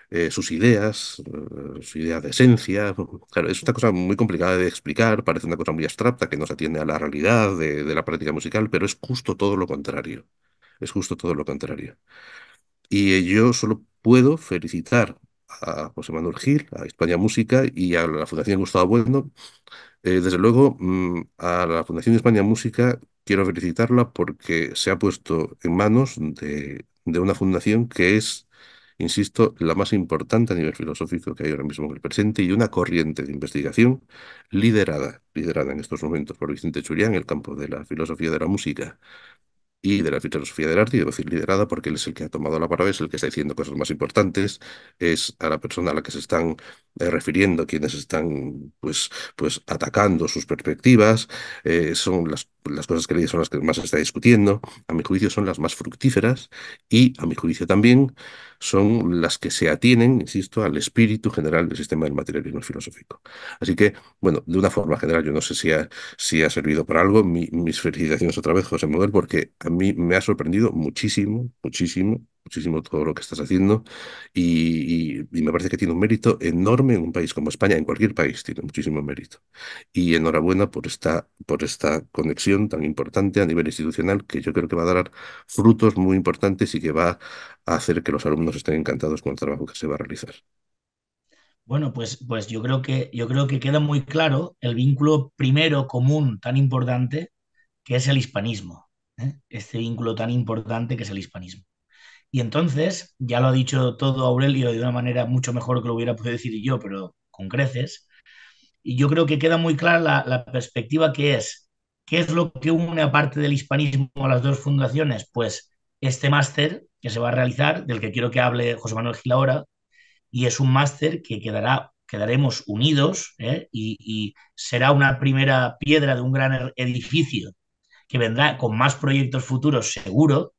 Eh, sus ideas, eh, su idea de esencia, *laughs* claro, es una cosa muy complicada de explicar, parece una cosa muy abstracta que no se atiende a la realidad de, de la práctica musical, pero es justo todo lo contrario. Es justo todo lo contrario. Y yo solo puedo felicitar a José Manuel Gil, a España Música y a la Fundación Gustavo Bueno. Eh, desde luego, mm, a la Fundación España Música quiero felicitarla porque se ha puesto en manos de, de una fundación que es, insisto, la más importante a nivel filosófico que hay ahora mismo en el presente y una corriente de investigación liderada, liderada en estos momentos por Vicente Churián en el campo de la filosofía de la música y de la filosofía del arte, y debo decir liderada porque él es el que ha tomado la palabra, es el que está diciendo cosas más importantes, es a la persona a la que se están eh, refiriendo a quienes están pues, pues atacando sus perspectivas, eh, son las, las cosas que son las que más se está discutiendo, a mi juicio son las más fructíferas y a mi juicio también son las que se atienen, insisto, al espíritu general del sistema del materialismo filosófico. Así que, bueno, de una forma general, yo no sé si ha, si ha servido para algo, mis felicitaciones otra vez, José Manuel, porque a mí me ha sorprendido muchísimo, muchísimo muchísimo todo lo que estás haciendo y, me parece que tiene un mérito enorme en un país como España, en cualquier país tiene muchísimo mérito. Y enhorabuena por esta, por esta conexión tan importante a nivel institucional que yo creo que va a dar frutos muy importantes y que va a hacer que los alumnos estén encantados con el trabajo que se va a realizar. Bueno, pues, pues yo, creo que, yo creo que queda muy claro el vínculo primero común tan importante que es el hispanismo, ¿eh? este vínculo tan importante que es el hispanismo. Y entonces, ya lo ha dicho todo Aurelio de una manera mucho mejor que lo hubiera podido decir yo, pero con creces. Y yo creo que queda muy clara la, perspectiva que es, ¿qué es lo que une aparte del hispanismo a las dos fundaciones? Pues este máster que se va a realizar, del que quiero que hable José Manuel Gil ahora, y es un máster que quedará quedaremos unidos ¿eh? y, y, será una primera piedra de un gran edificio que vendrá con más proyectos futuros seguro,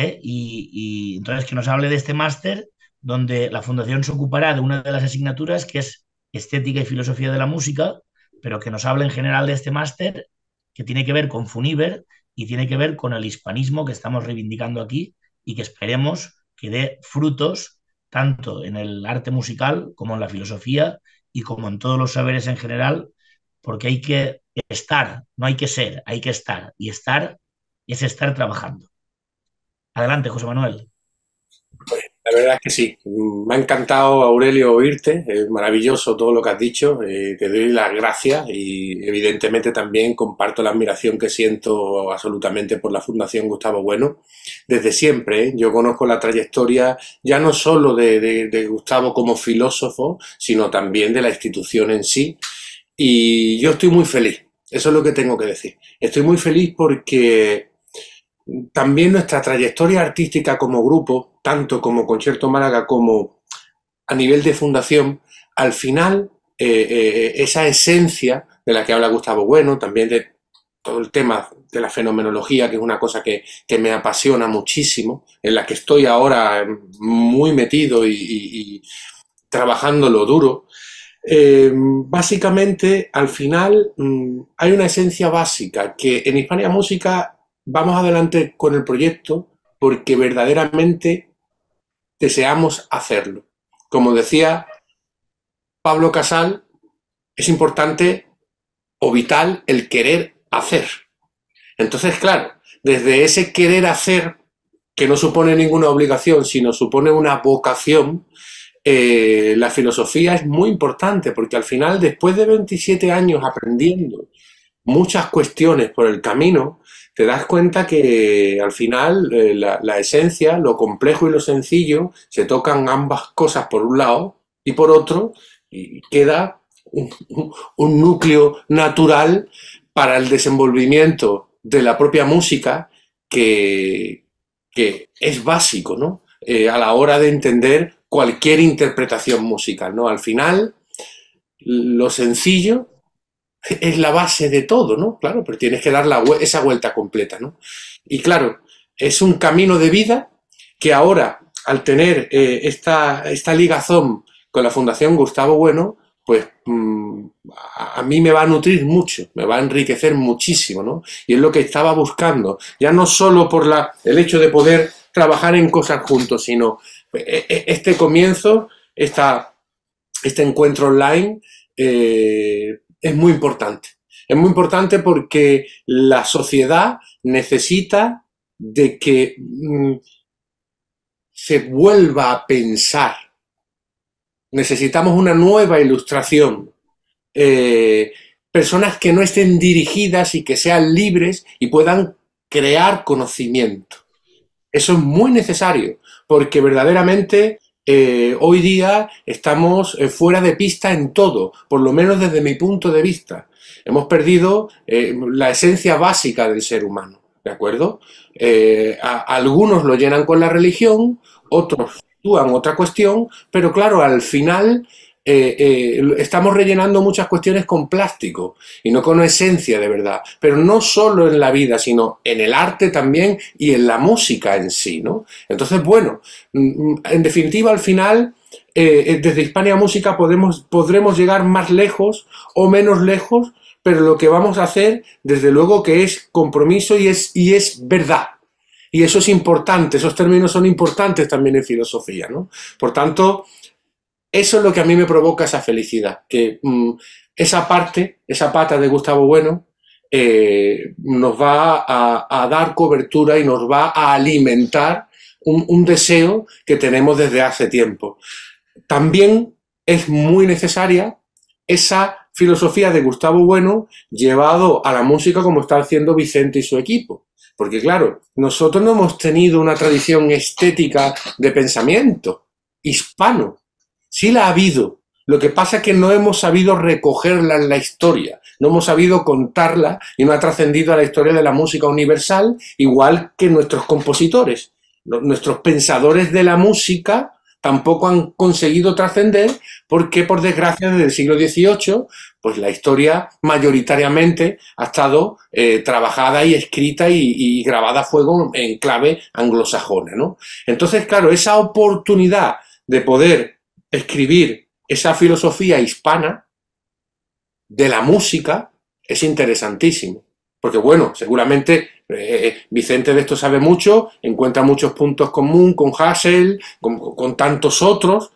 ¿eh? Y, y, entonces que nos hable de este máster donde la Fundación se ocupará de una de las asignaturas que es Estética y Filosofía de la Música, pero que nos hable en general de este máster que tiene que ver con Funiver y tiene que ver con el hispanismo que estamos reivindicando aquí y que esperemos que dé frutos tanto en el arte musical como en la filosofía y como en todos los saberes en general, porque hay que estar, no hay que ser, hay que estar. Y estar es estar trabajando. Adelante, José Manuel. La verdad es que sí. Me ha encantado, Aurelio, oírte. Es maravilloso todo lo que has dicho. Eh, te doy las gracias y evidentemente también comparto la admiración que siento absolutamente por la Fundación Gustavo Bueno. Desde siempre, ¿eh? yo conozco la trayectoria ya no solo de, de Gustavo como filósofo, sino también de la institución en sí. Y yo estoy muy feliz. Eso es lo que tengo que decir. Estoy muy feliz porque también nuestra trayectoria artística como grupo, tanto como Concierto Málaga como a nivel de fundación, al final eh, eh, esa esencia de la que habla Gustavo Bueno, también de todo el tema de la fenomenología, que es una cosa que, me apasiona muchísimo, en la que estoy ahora muy metido y, trabajando lo duro, eh, básicamente al final mm, hay una esencia básica que en Hispania Música vamos adelante con el proyecto porque verdaderamente deseamos hacerlo. Como decía Pablo Casal, es importante o vital el querer hacer. Entonces, claro, desde ese querer hacer, que no supone ninguna obligación, sino supone una vocación, eh, la filosofía es muy importante, porque al final, después de 27 años aprendiendo muchas cuestiones por el camino, te das cuenta que al final eh, la, esencia, lo complejo y lo sencillo, se tocan ambas cosas por un lado y por otro, y queda un, núcleo natural para el desenvolvimiento de la propia música que, es básico, ¿no? Eh, a la hora de entender cualquier interpretación musical, ¿no? Al final, lo sencillo es la base de todo, ¿no? Claro, pero tienes que dar esa vuelta completa, ¿no? Y claro, es un camino de vida que ahora, al tener eh, esta, esta ligazón con la Fundación Gustavo Bueno, pues mm, a, mí me va a nutrir mucho, me va a enriquecer muchísimo, ¿no? Y es lo que estaba buscando, ya no solo por el hecho de poder trabajar en cosas juntos, sino eh, eh, este comienzo, esta, este encuentro online, es muy importante. Es muy importante porque la sociedad necesita de que mm, se vuelva a pensar. Necesitamos una nueva ilustración. Eh, personas que no estén dirigidas y que sean libres y puedan crear conocimiento. Eso es muy necesario, porque verdaderamente eh, hoy día estamos eh, fuera de pista en todo, por lo menos desde mi punto de vista. Hemos perdido eh, la esencia básica del ser humano, ¿de acuerdo? algunos lo llenan con la religión, otros actúan otra cuestión, pero claro, al final eh, eh, estamos rellenando muchas cuestiones con plástico y no con esencia de verdad, pero no solo en la vida, sino en el arte también y en la música en sí, ¿no? Entonces, bueno, mm, mm, en definitiva, al final, eh, desde Hispania Música podemos, podremos llegar más lejos o menos lejos, pero lo que vamos a hacer, desde luego, que es compromiso y es, y es verdad. Y eso es importante, esos términos son importantes también en filosofía, ¿no? Por tanto, eso es lo que a mí me provoca esa felicidad, que mm, esa parte, esa pata de Gustavo Bueno, eh, nos va a, dar cobertura y nos va a alimentar un, un deseo que tenemos desde hace tiempo. También es muy necesaria esa filosofía de Gustavo Bueno llevado a la música como está haciendo Vicente y su equipo. Porque claro, nosotros no hemos tenido una tradición estética de pensamiento hispano. Sí la ha habido. Lo que pasa es que no hemos sabido recogerla en la historia, no hemos sabido contarla y no ha trascendido a la historia de la música universal, igual que nuestros compositores. Nuestros pensadores de la música tampoco han conseguido trascender porque, por desgracia, desde el siglo XVIII, pues la historia mayoritariamente ha estado eh, trabajada y escrita y, grabada a fuego en clave anglosajona. ¿no? Entonces, claro, esa oportunidad de poder escribir esa filosofía hispana de la música es interesantísimo. Porque bueno, seguramente eh, Vicente de esto sabe mucho, encuentra muchos puntos común con Hassel, con, tantos otros,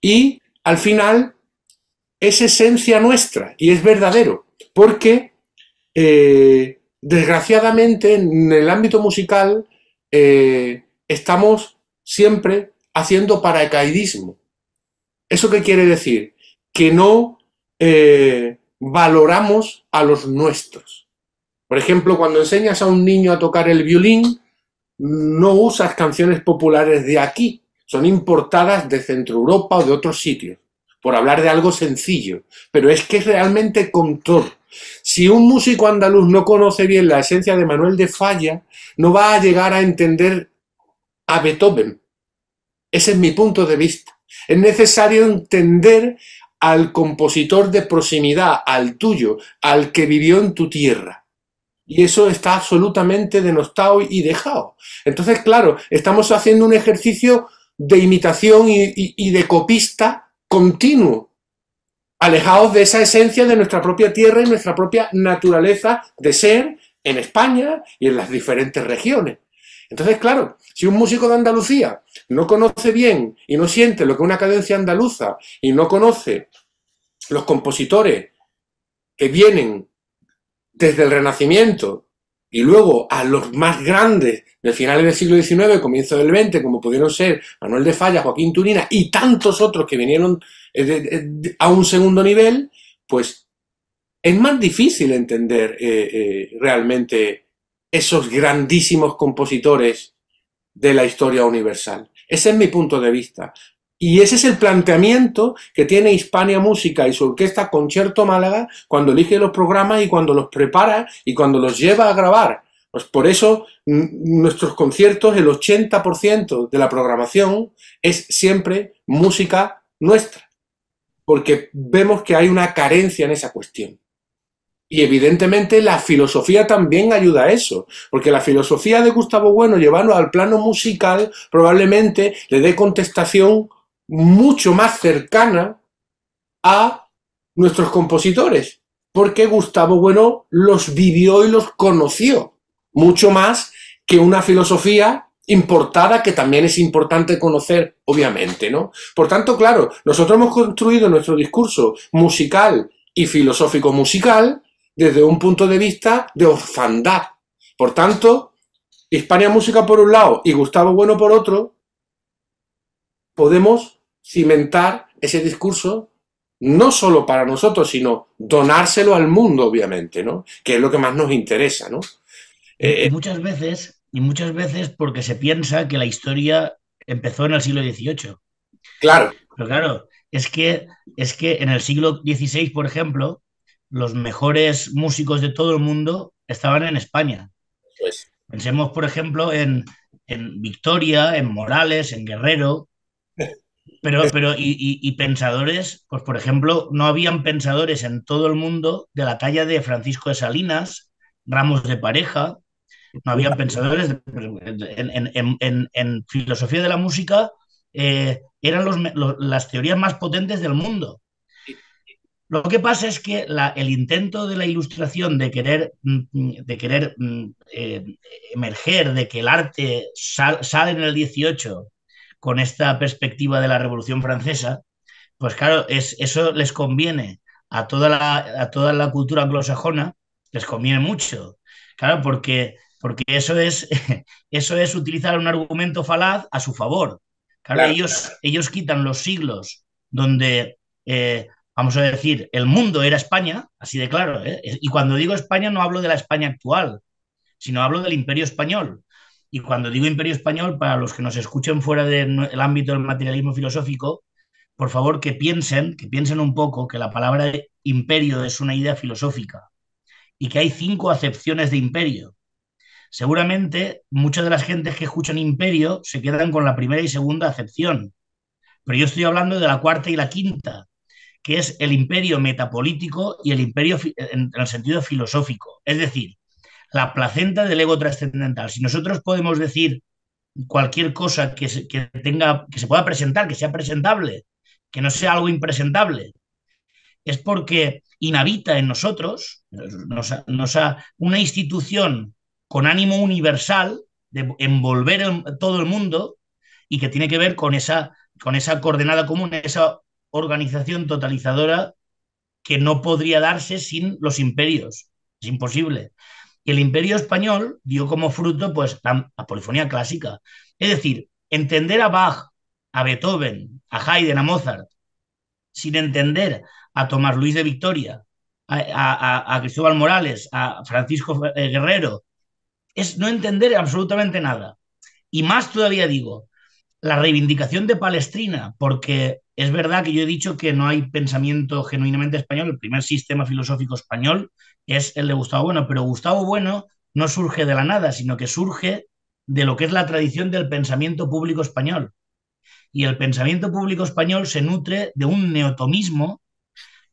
y al final es esencia nuestra y es verdadero. Porque eh, desgraciadamente en el ámbito musical eh, estamos siempre haciendo paracaidismo. ¿Eso qué quiere decir? Que no eh, valoramos a los nuestros. Por ejemplo, cuando enseñas a un niño a tocar el violín, no usas canciones populares de aquí, son importadas de Centro Europa o de otros sitios, por hablar de algo sencillo, pero es que es realmente control. Si un músico andaluz no conoce bien la esencia de Manuel de Falla, no va a llegar a entender a Beethoven. Ese es mi punto de vista. Es necesario entender al compositor de proximidad, al tuyo, al que vivió en tu tierra. Y eso está absolutamente denostado y dejado. Entonces, claro, estamos haciendo un ejercicio de imitación y, de copista continuo, alejados de esa esencia de nuestra propia tierra y nuestra propia naturaleza de ser en España y en las diferentes regiones. Entonces, claro, si un músico de Andalucía no conoce bien y no siente lo que es una cadencia andaluza y no conoce los compositores que vienen desde el Renacimiento y luego a los más grandes del final del siglo XIX, comienzo del XX, como pudieron ser Manuel de Falla, Joaquín Turina y tantos otros que vinieron eh, a un segundo nivel, pues es más difícil entender eh, eh, realmente esos grandísimos compositores de la historia universal. Ese es mi punto de vista. Y ese es el planteamiento que tiene Hispania Música y su orquesta Concierto Málaga cuando elige los programas y cuando los prepara y cuando los lleva a grabar. Pues por eso nuestros conciertos, el 80% de la programación es siempre música nuestra, porque vemos que hay una carencia en esa cuestión. Y evidentemente la filosofía también ayuda a eso, porque la filosofía de Gustavo Bueno llevando al plano musical probablemente le dé contestación mucho más cercana a nuestros compositores, porque Gustavo Bueno los vivió y los conoció, mucho más que una filosofía importada que también es importante conocer, obviamente, ¿no? Por tanto, claro, nosotros hemos construido nuestro discurso musical y filosófico musical desde un punto de vista de orfandad. Por tanto, Hispania Música por un lado y Gustavo Bueno por otro, podemos cimentar ese discurso no solo para nosotros, sino donárselo al mundo, obviamente, ¿no? Que es lo que más nos interesa, ¿no? Eh, eh, muchas veces, y muchas veces porque se piensa que la historia empezó en el siglo XVIII. Claro. Pero claro, es que, es que en el siglo XVI, por ejemplo, los mejores músicos de todo el mundo estaban en España. Pensemos, por ejemplo, en, en, Victoria, en Morales, en Guerrero, *laughs* pero, pero y, pensadores, pues por ejemplo, no habían pensadores en todo el mundo de la talla de Francisco de Salinas, Ramos de Pareja, no había pensadores en, en, filosofía de la música, eh, eran los, las teorías más potentes del mundo. Lo que pasa es que el intento de la ilustración de querer, mm, mm, de querer mm, eh, emerger, de que el arte sale en el 18 con esta perspectiva de la Revolución Francesa, pues claro, es, eso les conviene a toda, la, a toda la cultura anglosajona, les conviene mucho. Claro, porque, porque eso, es, *laughs* eso es utilizar un argumento falaz a su favor. Ellos, ellos quitan los siglos donde eh, vamos a decir, el mundo era España, así de claro. ¿eh? Y cuando digo España no hablo de la España actual, sino hablo del imperio español. Y cuando digo imperio español, para los que nos escuchen fuera del ámbito del materialismo filosófico, por favor que piensen, que piensen un poco que la palabra imperio es una idea filosófica y que hay cinco acepciones de imperio. Seguramente muchas de las gentes que escuchan imperio se quedan con la primera y segunda acepción, pero yo estoy hablando de la cuarta y la quinta, que es el imperio metapolítico y el imperio en el sentido filosófico, es decir, la placenta del ego trascendental. Si nosotros podemos decir cualquier cosa que se, tenga, que se pueda presentar, que sea presentable, que no sea algo impresentable, es porque inhabita en nosotros nos, una institución con ánimo universal de envolver todo el mundo y que tiene que ver con esa, con esa coordenada común, esa organización totalizadora que no podría darse sin los imperios. Es imposible. Y el imperio español dio como fruto pues, la, polifonía clásica. Es decir, entender a Bach, a Beethoven, a Haydn, a Mozart, sin entender a Tomás Luis de Victoria, a, a, Cristóbal Morales, a Francisco eh, Guerrero, es no entender absolutamente nada. Y más todavía digo, la reivindicación de Palestrina, porque es verdad que yo he dicho que no hay pensamiento genuinamente español, el primer sistema filosófico español es el de Gustavo Bueno, pero Gustavo Bueno no surge de la nada, sino que surge de lo que es la tradición del pensamiento público español. Y el pensamiento público español se nutre de un neotomismo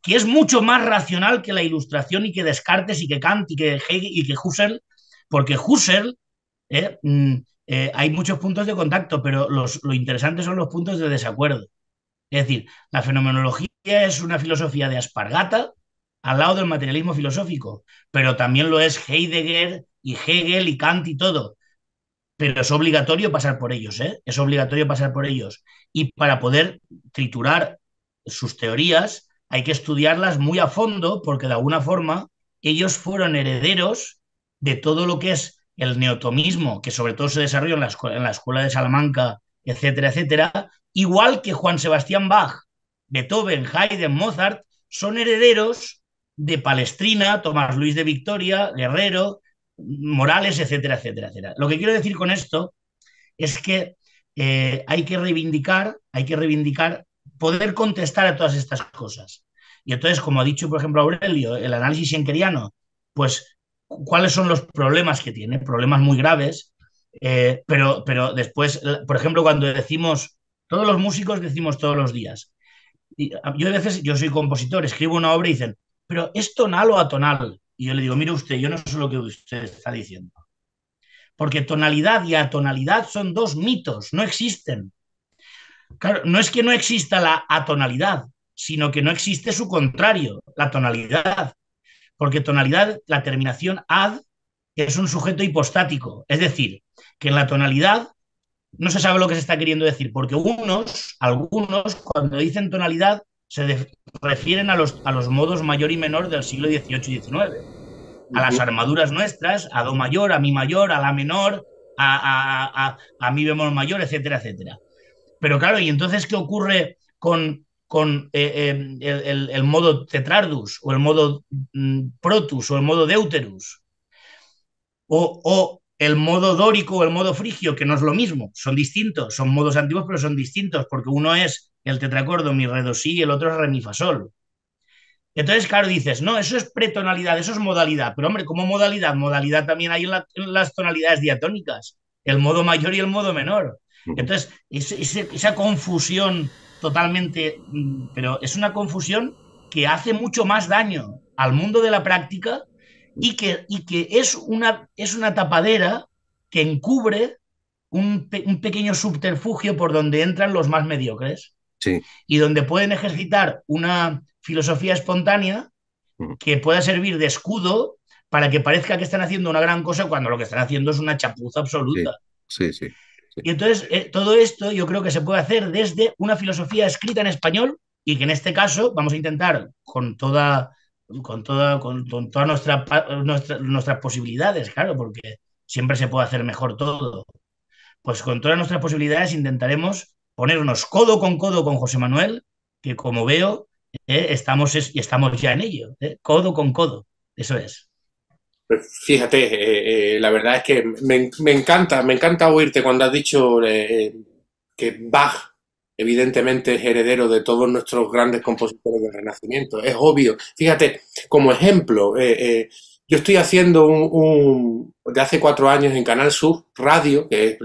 que es mucho más racional que la ilustración y que Descartes y que Kant y que Hegel y que Husserl, porque Husserl eh, mm, eh, hay muchos puntos de contacto, pero los, lo interesante son los puntos de desacuerdo. Es decir, la fenomenología es una filosofía de Aspargata al lado del materialismo filosófico, pero también lo es Heidegger y Hegel y Kant y todo. Pero es obligatorio pasar por ellos, ¿eh? Es obligatorio pasar por ellos. Y para poder triturar sus teorías, hay que estudiarlas muy a fondo porque de alguna forma ellos fueron herederos de todo lo que es el neotomismo, que sobre todo se desarrolló en la, en la escuela de Salamanca etcétera, etcétera, igual que Juan Sebastián Bach, Beethoven, Haydn, Mozart, son herederos de Palestrina, Tomás Luis de Victoria, Guerrero, Morales, etcétera, etcétera, etcétera. Lo que quiero decir con esto es que eh, hay que reivindicar, hay que reivindicar poder contestar a todas estas cosas. Y entonces, como ha dicho, por ejemplo, Aurelio, el análisis enqueriano pues, ¿cuáles son los problemas que tiene? Problemas muy graves, eh, pero, pero después, por ejemplo, cuando decimos, todos los músicos decimos todos los días. yo a veces, yo soy compositor, escribo una obra y dicen, pero ¿es tonal o atonal? Y yo le digo, mire usted, yo no sé lo que usted está diciendo. Porque tonalidad y atonalidad son dos mitos, no existen. Claro, no es que no exista la atonalidad, sino que no existe su contrario, la tonalidad. Porque tonalidad, la terminación ad, es un sujeto hipostático, es decir, que en la tonalidad no se sabe lo que se está queriendo decir, porque unos, algunos, cuando dicen tonalidad, se refieren a los, a los modos mayor y menor del siglo XVIII y XIX, a las armaduras nuestras, a do mayor, a mi mayor, a la menor, a, mi bemol mayor, etcétera, etcétera. Pero claro, ¿y entonces qué ocurre con, con eh, em, el, modo Tetradus, o el modo mm, protus, o el modo deuterus? o el modo dórico o el modo frigio, que no es lo mismo, son distintos, son modos antiguos, pero son distintos, porque uno es el tetracordo, mi redosí, y el otro es re, mi, sol. Entonces, claro, dices, no, eso es pretonalidad, eso es modalidad, pero hombre, como modalidad? Modalidad también hay en, las tonalidades diatónicas, el modo mayor y el modo menor. Entonces, esa confusión totalmente, mm, pero es una confusión que hace mucho más daño al mundo de la práctica y que, y que es, una, es una tapadera que encubre un, pequeño subterfugio por donde entran los más mediocres sí. y donde pueden ejercitar una filosofía espontánea mm. que pueda servir de escudo para que parezca que están haciendo una gran cosa cuando lo que están haciendo es una chapuza absoluta. Y entonces eh, todo esto yo creo que se puede hacer desde una filosofía escrita en español y que en este caso vamos a intentar con toda con, toda, todas nuestras posibilidades, claro, porque siempre se puede hacer mejor todo. Pues con todas nuestras posibilidades intentaremos ponernos codo con codo con José Manuel, que como veo, eh, estamos, y estamos ya en ello, eh, codo con codo, eso es. Pues fíjate, eh, la verdad es que me, encanta, me encanta oírte cuando has dicho que Bach evidentemente es heredero de todos nuestros grandes compositores del Renacimiento. Es obvio. Fíjate, como ejemplo, eh, eh, yo estoy haciendo un, de hace cuatro años en Canal Sur Radio, que es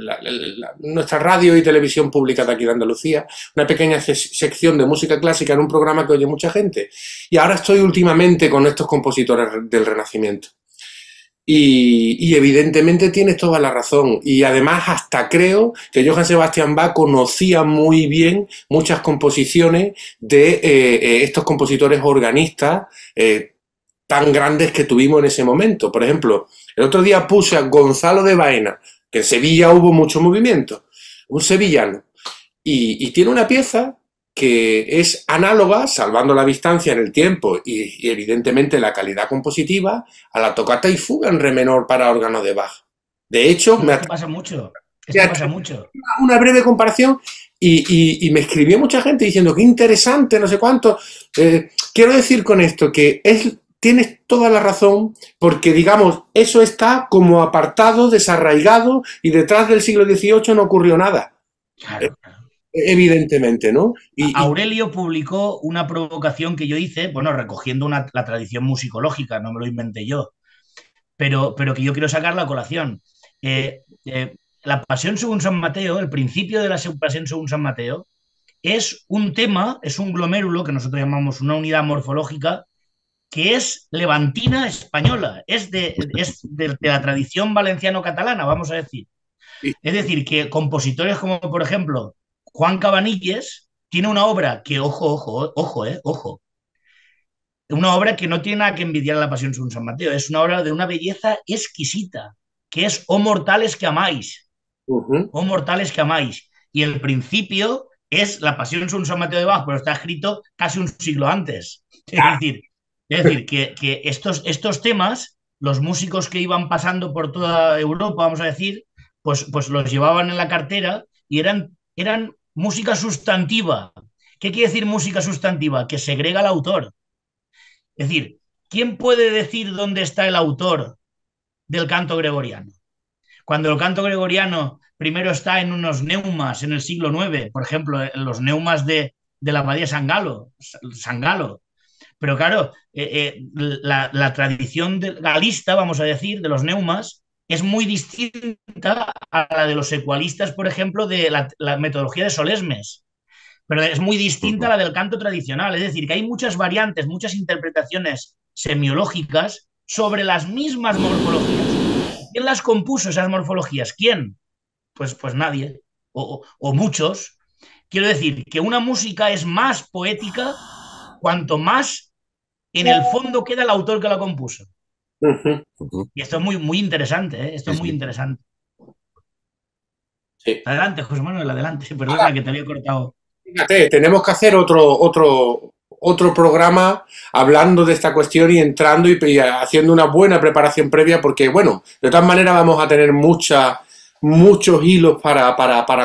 nuestra radio y televisión pública de aquí de Andalucía, una pequeña sección de música clásica en un programa que oye mucha gente. Y ahora estoy últimamente con estos compositores del Renacimiento. Y, evidentemente tienes toda la razón. Y además hasta creo que Johann Sebastian Bach conocía muy bien muchas composiciones de eh, eh, estos compositores organistas eh, tan grandes que tuvimos en ese momento. Por ejemplo, el otro día puse a Gonzalo de Baena, que en Sevilla hubo mucho movimiento, un sevillano, y tiene una pieza que es análoga, salvando la distancia en el tiempo y, evidentemente la calidad compositiva, a la tocata y fuga en re menor para órgano de baja. De hecho, me pasa mucho. pasa mucho. Una breve comparación y, me escribió mucha gente diciendo que interesante, no sé cuánto. Eh, quiero decir con esto que es, tienes toda la razón porque, digamos, eso está como apartado, desarraigado y detrás del siglo XVIII no ocurrió nada. Claro. Eh, Evidentemente, ¿no? Aurelio publicó una provocación que yo hice, bueno, recogiendo la tradición musicológica, no me lo inventé yo, pero, pero que yo quiero sacar la colación. Eh, eh, la Pasión según San Mateo, el principio de la Pasión según San Mateo, es un tema, es un glomérulo que nosotros llamamos una unidad morfológica que es levantina española, es de, de la tradición valenciano-catalana, vamos a decir. Es decir, que compositores como, por ejemplo, Juan Cabanilles tiene una obra que, ojo, ojo, ojo, eh, ojo, una obra que no tiene nada que envidiar a la Pasión según San Mateo, es una obra de una belleza exquisita, que es O oh mortales que amáis, O oh mortales que amáis, y el principio es la Pasión según San Mateo de Bach, pero está escrito casi un siglo antes. Es ah. decir, es decir que, estos, estos temas, los músicos que iban pasando por toda Europa, vamos a decir, pues, pues los llevaban en la cartera y eran, eran Música sustantiva. ¿Qué quiere decir música sustantiva? Que segrega al autor. Es decir, ¿quién puede decir dónde está el autor del canto gregoriano? Cuando el canto gregoriano primero está en unos neumas en el siglo IX, por ejemplo, en los neumas de, la abadía San Galo, San Galo. Pero claro, eh, eh, la, tradición de, galista, vamos a decir, de los neumas, es muy distinta a la de los ecualistas, por ejemplo, de la, metodología de Solesmes. Pero es muy distinta a la del canto tradicional. Es decir, que hay muchas variantes, muchas interpretaciones semiológicas sobre las mismas morfologías. ¿Quién las compuso esas morfologías? ¿Quién? Pues, pues nadie, o, muchos. Quiero decir que una música es más poética cuanto más en el fondo queda el autor que la compuso. Y esto es muy, muy interesante, ¿eh? esto es muy interesante. Adelante, José Manuel, adelante. Perdona que te había cortado. Fíjate, tenemos que hacer otro, otro, otro programa hablando de esta cuestión y entrando y, haciendo una buena preparación previa, porque bueno, de todas maneras vamos a tener mucha, muchos hilos para,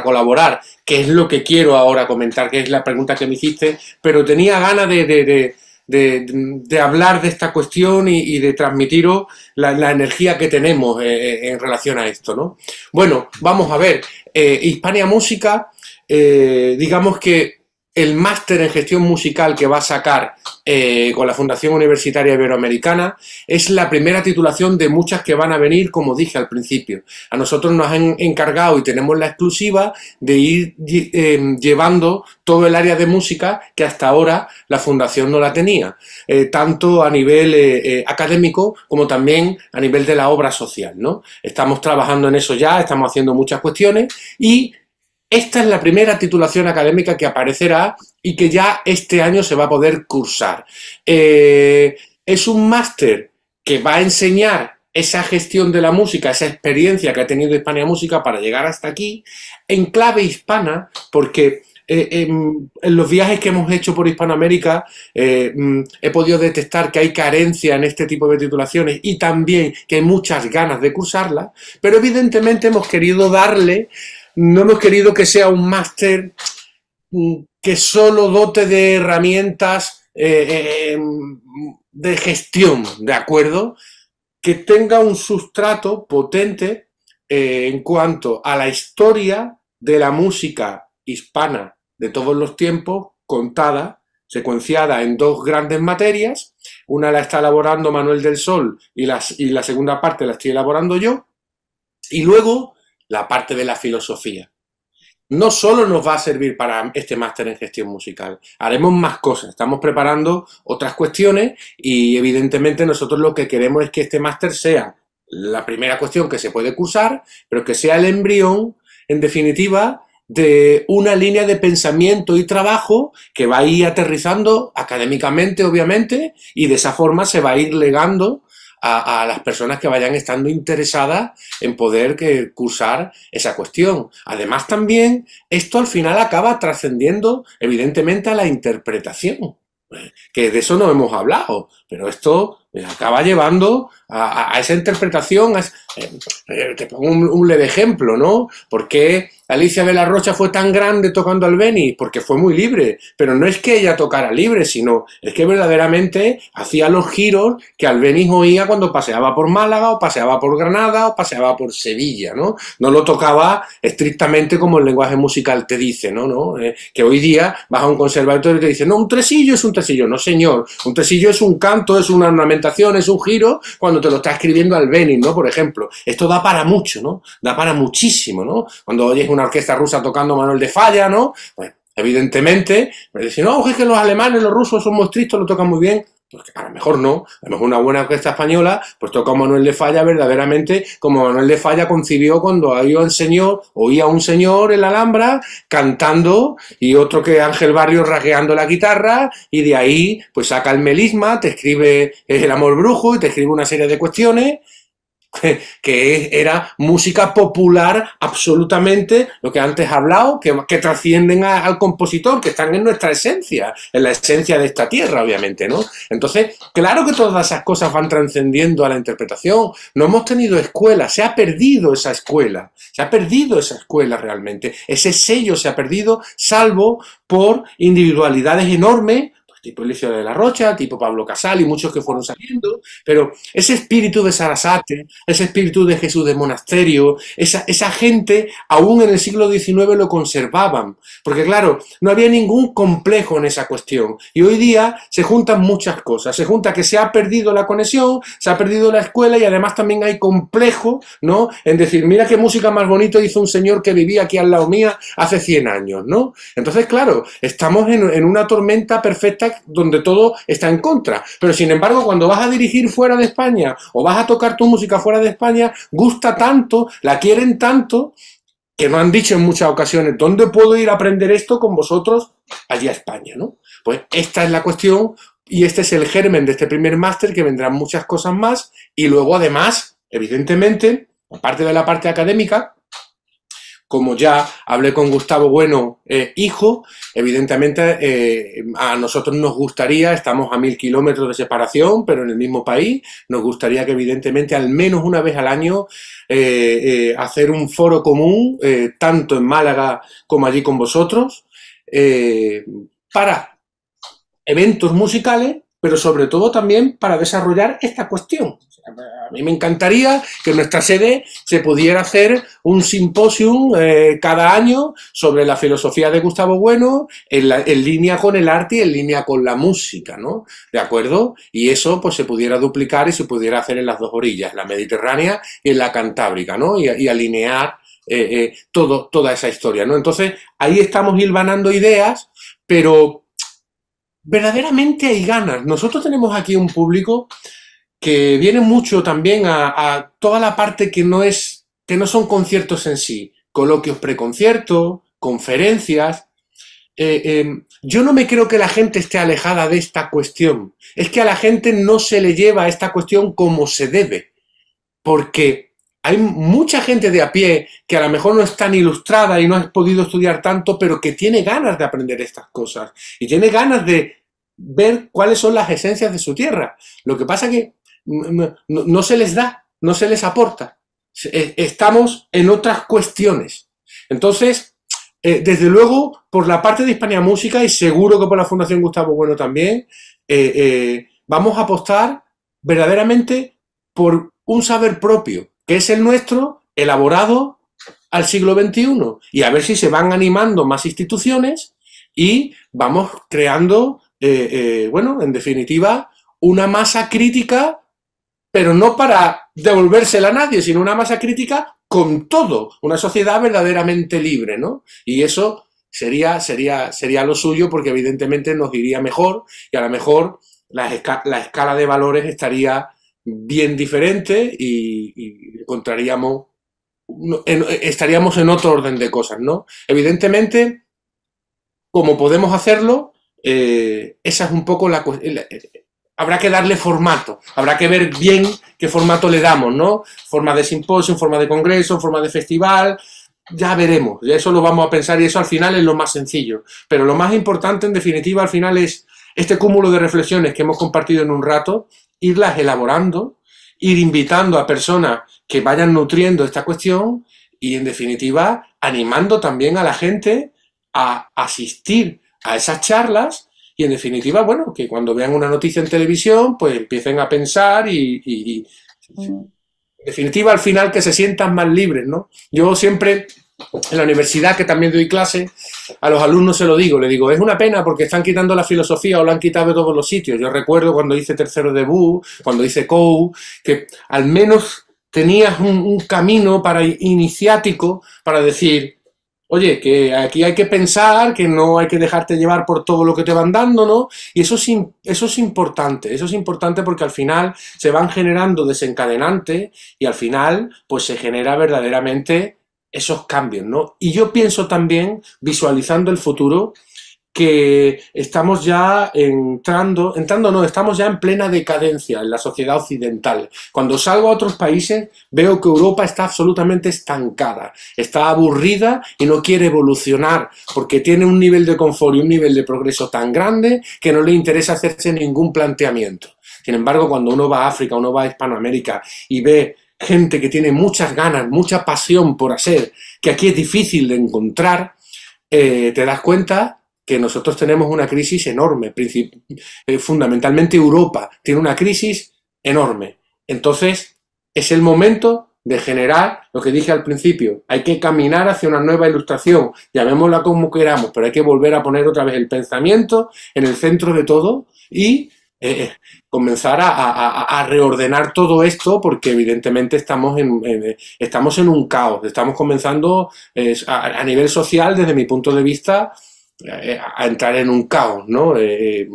colaborar, que es lo que quiero ahora comentar, que es la pregunta que me hiciste, pero tenía ganas de de, hablar de esta cuestión y, de transmitiros la, energía que tenemos eh, eh, en relación a esto, ¿no? Bueno, vamos a ver, eh, Hispania Música, digamos que el máster en gestión musical que va a sacar eh, con la Fundación Universitaria Iberoamericana es la primera titulación de muchas que van a venir, como dije al principio. A nosotros nos han encargado y tenemos la exclusiva de ir eh, llevando todo el área de música que hasta ahora la Fundación no la tenía, eh, tanto a nivel académico como también a nivel de la obra social. ¿no? Estamos trabajando en eso ya, estamos haciendo muchas cuestiones y esta es la primera titulación académica que aparecerá y que ya este año se va a poder cursar. Eh, es un máster que va a enseñar esa gestión de la música, esa experiencia que ha tenido Hispania Música para llegar hasta aquí, en clave hispana, porque eh, en, los viajes que hemos hecho por Hispanoamérica eh, mm, he podido detectar que hay carencia en este tipo de titulaciones y también que hay muchas ganas de cursarla, pero evidentemente hemos querido darle no hemos querido que sea un máster mm, que solo dote de herramientas eh, eh, eh, mm, de gestión, ¿de acuerdo? Que tenga un sustrato potente en cuanto a la historia de la música hispana de todos los tiempos, contada, secuenciada en dos grandes materias. Una la está elaborando Manuel del Sol y la segunda parte la estoy elaborando yo. Y luego la parte de la filosofía. No solo nos va a servir para este máster en gestión musical, haremos más cosas, estamos preparando otras cuestiones y evidentemente nosotros lo que queremos es que este máster sea la primera cuestión que se puede cursar, pero que sea el embrión, en definitiva, de una línea de pensamiento y trabajo que va a ir aterrizando académicamente, obviamente, y de esa forma se va a ir legando a, las personas que vayan estando interesadas en poder que, cursar esa cuestión. Además también esto al final acaba trascendiendo evidentemente a la interpretación, ¿eh? que de eso no hemos hablado, pero esto eh, acaba llevando a, esa interpretación. Eh, eh, te pongo un, leve ejemplo, ¿no? ¿Por qué Alicia de la Rocha fue tan grande tocando al Beni? Porque fue muy libre, pero no es que ella tocara libre, sino es que verdaderamente hacía los giros que al Beni oía cuando paseaba por Málaga, o paseaba por Granada, o paseaba por Sevilla, ¿no? No lo tocaba estrictamente como el lenguaje musical te dice, ¿no? que hoy día vas a un conservatorio y te dicen, no, un tresillo es un tresillo, no señor, un tresillo es un canto, es un ornamento es un giro, cuando te lo está escribiendo al benín ¿no? Por ejemplo. Esto da para mucho, ¿no? Da para muchísimo, ¿no? Cuando oyes una orquesta rusa tocando Manuel de Falla, ¿no? Pues evidentemente, me pues si no, es que los alemanes, los rusos son muy tristes lo tocan muy bien que pues a lo mejor no, a lo mejor una buena orquesta española, pues toca a Manuel de Falla verdaderamente como Manuel de Falla concibió cuando había un señor, oía un señor en la Alhambra cantando y otro que Ángel Barrio rasgueando la guitarra y de ahí pues saca el melisma, te escribe el amor brujo y te escribe una serie de cuestiones que, era música popular absolutamente, lo que antes he hablado, que, trascienden al compositor, que están en nuestra esencia, en la esencia de esta tierra, obviamente, ¿no? Entonces, claro que todas esas cosas van trascendiendo a la interpretación, no hemos tenido escuela, se ha perdido esa escuela, se ha perdido esa escuela realmente, ese sello se ha perdido, salvo por individualidades enormes, tipo Elicio de la Rocha, tipo Pablo Casal y muchos que fueron saliendo, pero ese espíritu de Sarasate, ese espíritu de Jesús de monasterio, esa, esa gente aún en el siglo XIX lo conservaban, porque claro, no había ningún complejo en esa cuestión. Y hoy día se juntan muchas cosas, se junta que se ha perdido la conexión, se ha perdido la escuela y además también hay complejo, ¿no? En decir, mira qué música más bonita hizo un señor que vivía aquí al lado mía hace 100 años, ¿no? Entonces, claro, estamos en, en una tormenta perfecta donde todo está en contra. Pero sin embargo, cuando vas a dirigir fuera de España o vas a tocar tu música fuera de España, gusta tanto, la quieren tanto, que no han dicho en muchas ocasiones, ¿dónde puedo ir a aprender esto con vosotros? Allí a España, ¿no? Pues esta es la cuestión y este es el germen de este primer máster que vendrán muchas cosas más y luego además, evidentemente, aparte de la parte académica, como ya hablé con Gustavo Bueno, eh, hijo, evidentemente eh, a nosotros nos gustaría, estamos a mil kilómetros de separación, pero en el mismo país, nos gustaría que evidentemente al menos una vez al año eh, hacer un foro común, tanto en Málaga como allí con vosotros, para eventos musicales, pero sobre todo también para desarrollar esta cuestión, a mí me encantaría que en nuestra sede se pudiera hacer un simposium eh, cada año sobre la filosofía de Gustavo Bueno en, línea con el arte y en línea con la música, ¿no? ¿De acuerdo? Y eso pues se pudiera duplicar y se pudiera hacer en las dos orillas, la mediterránea y en la cantábrica, ¿no? y, alinear eh, eh, todo, toda esa historia, ¿no? Entonces, ahí estamos hilvanando ideas, pero verdaderamente hay ganas. Nosotros tenemos aquí un público que viene mucho también a, toda la parte que no es, que no son conciertos en sí, coloquios preconciertos, conferencias. Eh, em, yo no me creo que la gente esté alejada de esta cuestión. Es que a la gente no se le lleva esta cuestión como se debe. Porque hay mucha gente de a pie que a lo mejor no es tan ilustrada y no ha podido estudiar tanto, pero que tiene ganas de aprender estas cosas y tiene ganas de ver cuáles son las esencias de su tierra. Lo que pasa que no, se les da, no se les aporta. Eh, estamos en otras cuestiones. Entonces, eh, desde luego, por la parte de Hispania Música y seguro que por la Fundación Gustavo Bueno también, eh, vamos a apostar verdaderamente por un saber propio, que es el nuestro, elaborado al siglo XXI, y a ver si se van animando más instituciones y vamos creando, bueno, en definitiva, una masa crítica pero no para devolvérsela a nadie, sino una masa crítica con todo, una sociedad verdaderamente libre, ¿no? Y eso sería, sería, sería lo suyo porque evidentemente nos diría mejor y a lo mejor la, escala de valores estaría bien diferente y, encontraríamos, estaríamos en otro orden de cosas, ¿no? Evidentemente, como podemos hacerlo, eh, esa es un poco la, habrá que darle formato, habrá que ver bien qué formato le damos, ¿no? Forma de simposio, forma de congreso, forma de festival, ya veremos, eso lo vamos a pensar y eso al final es lo más sencillo. Pero lo más importante, en definitiva, al final es este cúmulo de reflexiones que hemos compartido en un rato, irlas elaborando, ir invitando a personas que vayan nutriendo esta cuestión y, en definitiva, animando también a la gente a asistir a esas charlas y en definitiva, bueno, que cuando vean una noticia en televisión, pues empiecen a pensar y, mm. en definitiva, al final que se sientan más libres, ¿no? Yo siempre, en la universidad, que también doy clase, a los alumnos se lo digo, le digo, es una pena porque están quitando la filosofía o la han quitado de todos los sitios. Yo recuerdo cuando hice tercero debut, cuando hice COU, que al menos tenías un, un camino para iniciático para decir, Oye, que aquí hay que pensar, que no hay que dejarte llevar por todo lo que te van dando, ¿no? Y eso es, eso es importante, eso es importante porque al final se van generando desencadenantes y al final pues se genera verdaderamente esos cambios, ¿no? Y yo pienso también, visualizando el futuro, que estamos ya entrando, entrando no, estamos ya en plena decadencia en la sociedad occidental. Cuando salgo a otros países veo que Europa está absolutamente estancada, está aburrida y no quiere evolucionar porque tiene un nivel de confort y un nivel de progreso tan grande que no le interesa hacerse ningún planteamiento. Sin embargo, cuando uno va a África, uno va a Hispanoamérica y ve gente que tiene muchas ganas, mucha pasión por hacer, que aquí es difícil de encontrar, eh, te das cuenta nosotros tenemos una crisis enorme, eh, fundamentalmente Europa tiene una crisis enorme. Entonces, es el momento de generar lo que dije al principio, hay que caminar hacia una nueva ilustración, llamémosla como queramos, pero hay que volver a poner otra vez el pensamiento en el centro de todo y eh, comenzar a, reordenar todo esto porque evidentemente estamos en, eh, un caos, estamos comenzando a nivel social desde mi punto de vista eh, a entrar en un caos, ¿no? Eh, eh,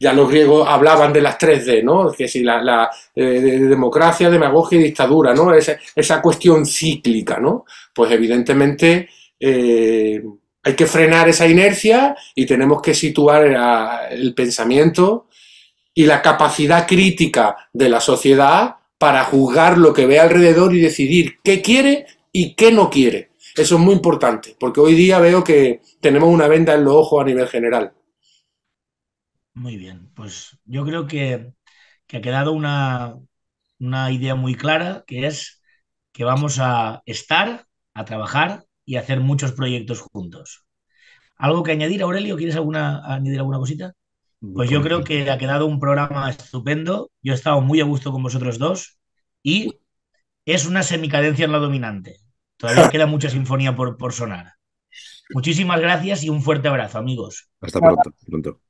ya los griegos hablaban de las 3D, ¿no? Que si la, democracia, demagogia y dictadura, ¿no? Esa, esa cuestión cíclica, ¿no? Pues evidentemente hay que frenar esa inercia y tenemos que situar el pensamiento y la capacidad crítica de la sociedad para juzgar lo que ve alrededor y decidir qué quiere y qué no quiere. Eso es muy importante, porque hoy día veo que tenemos una venda en los ojos a nivel general. Muy bien, pues yo creo que, ha quedado una, idea muy clara, que es que vamos a estar, a trabajar y a hacer muchos proyectos juntos. ¿Algo que añadir, Aurelio? ¿Quieres alguna, añadir alguna cosita? Pues yo creo que ha quedado un programa estupendo. Yo he estado muy a gusto con vosotros dos y es una semicadencia en la dominante. Todavía queda mucha sinfonía por, sonar. Muchísimas gracias y un fuerte abrazo, amigos. Hasta pronto. pronto.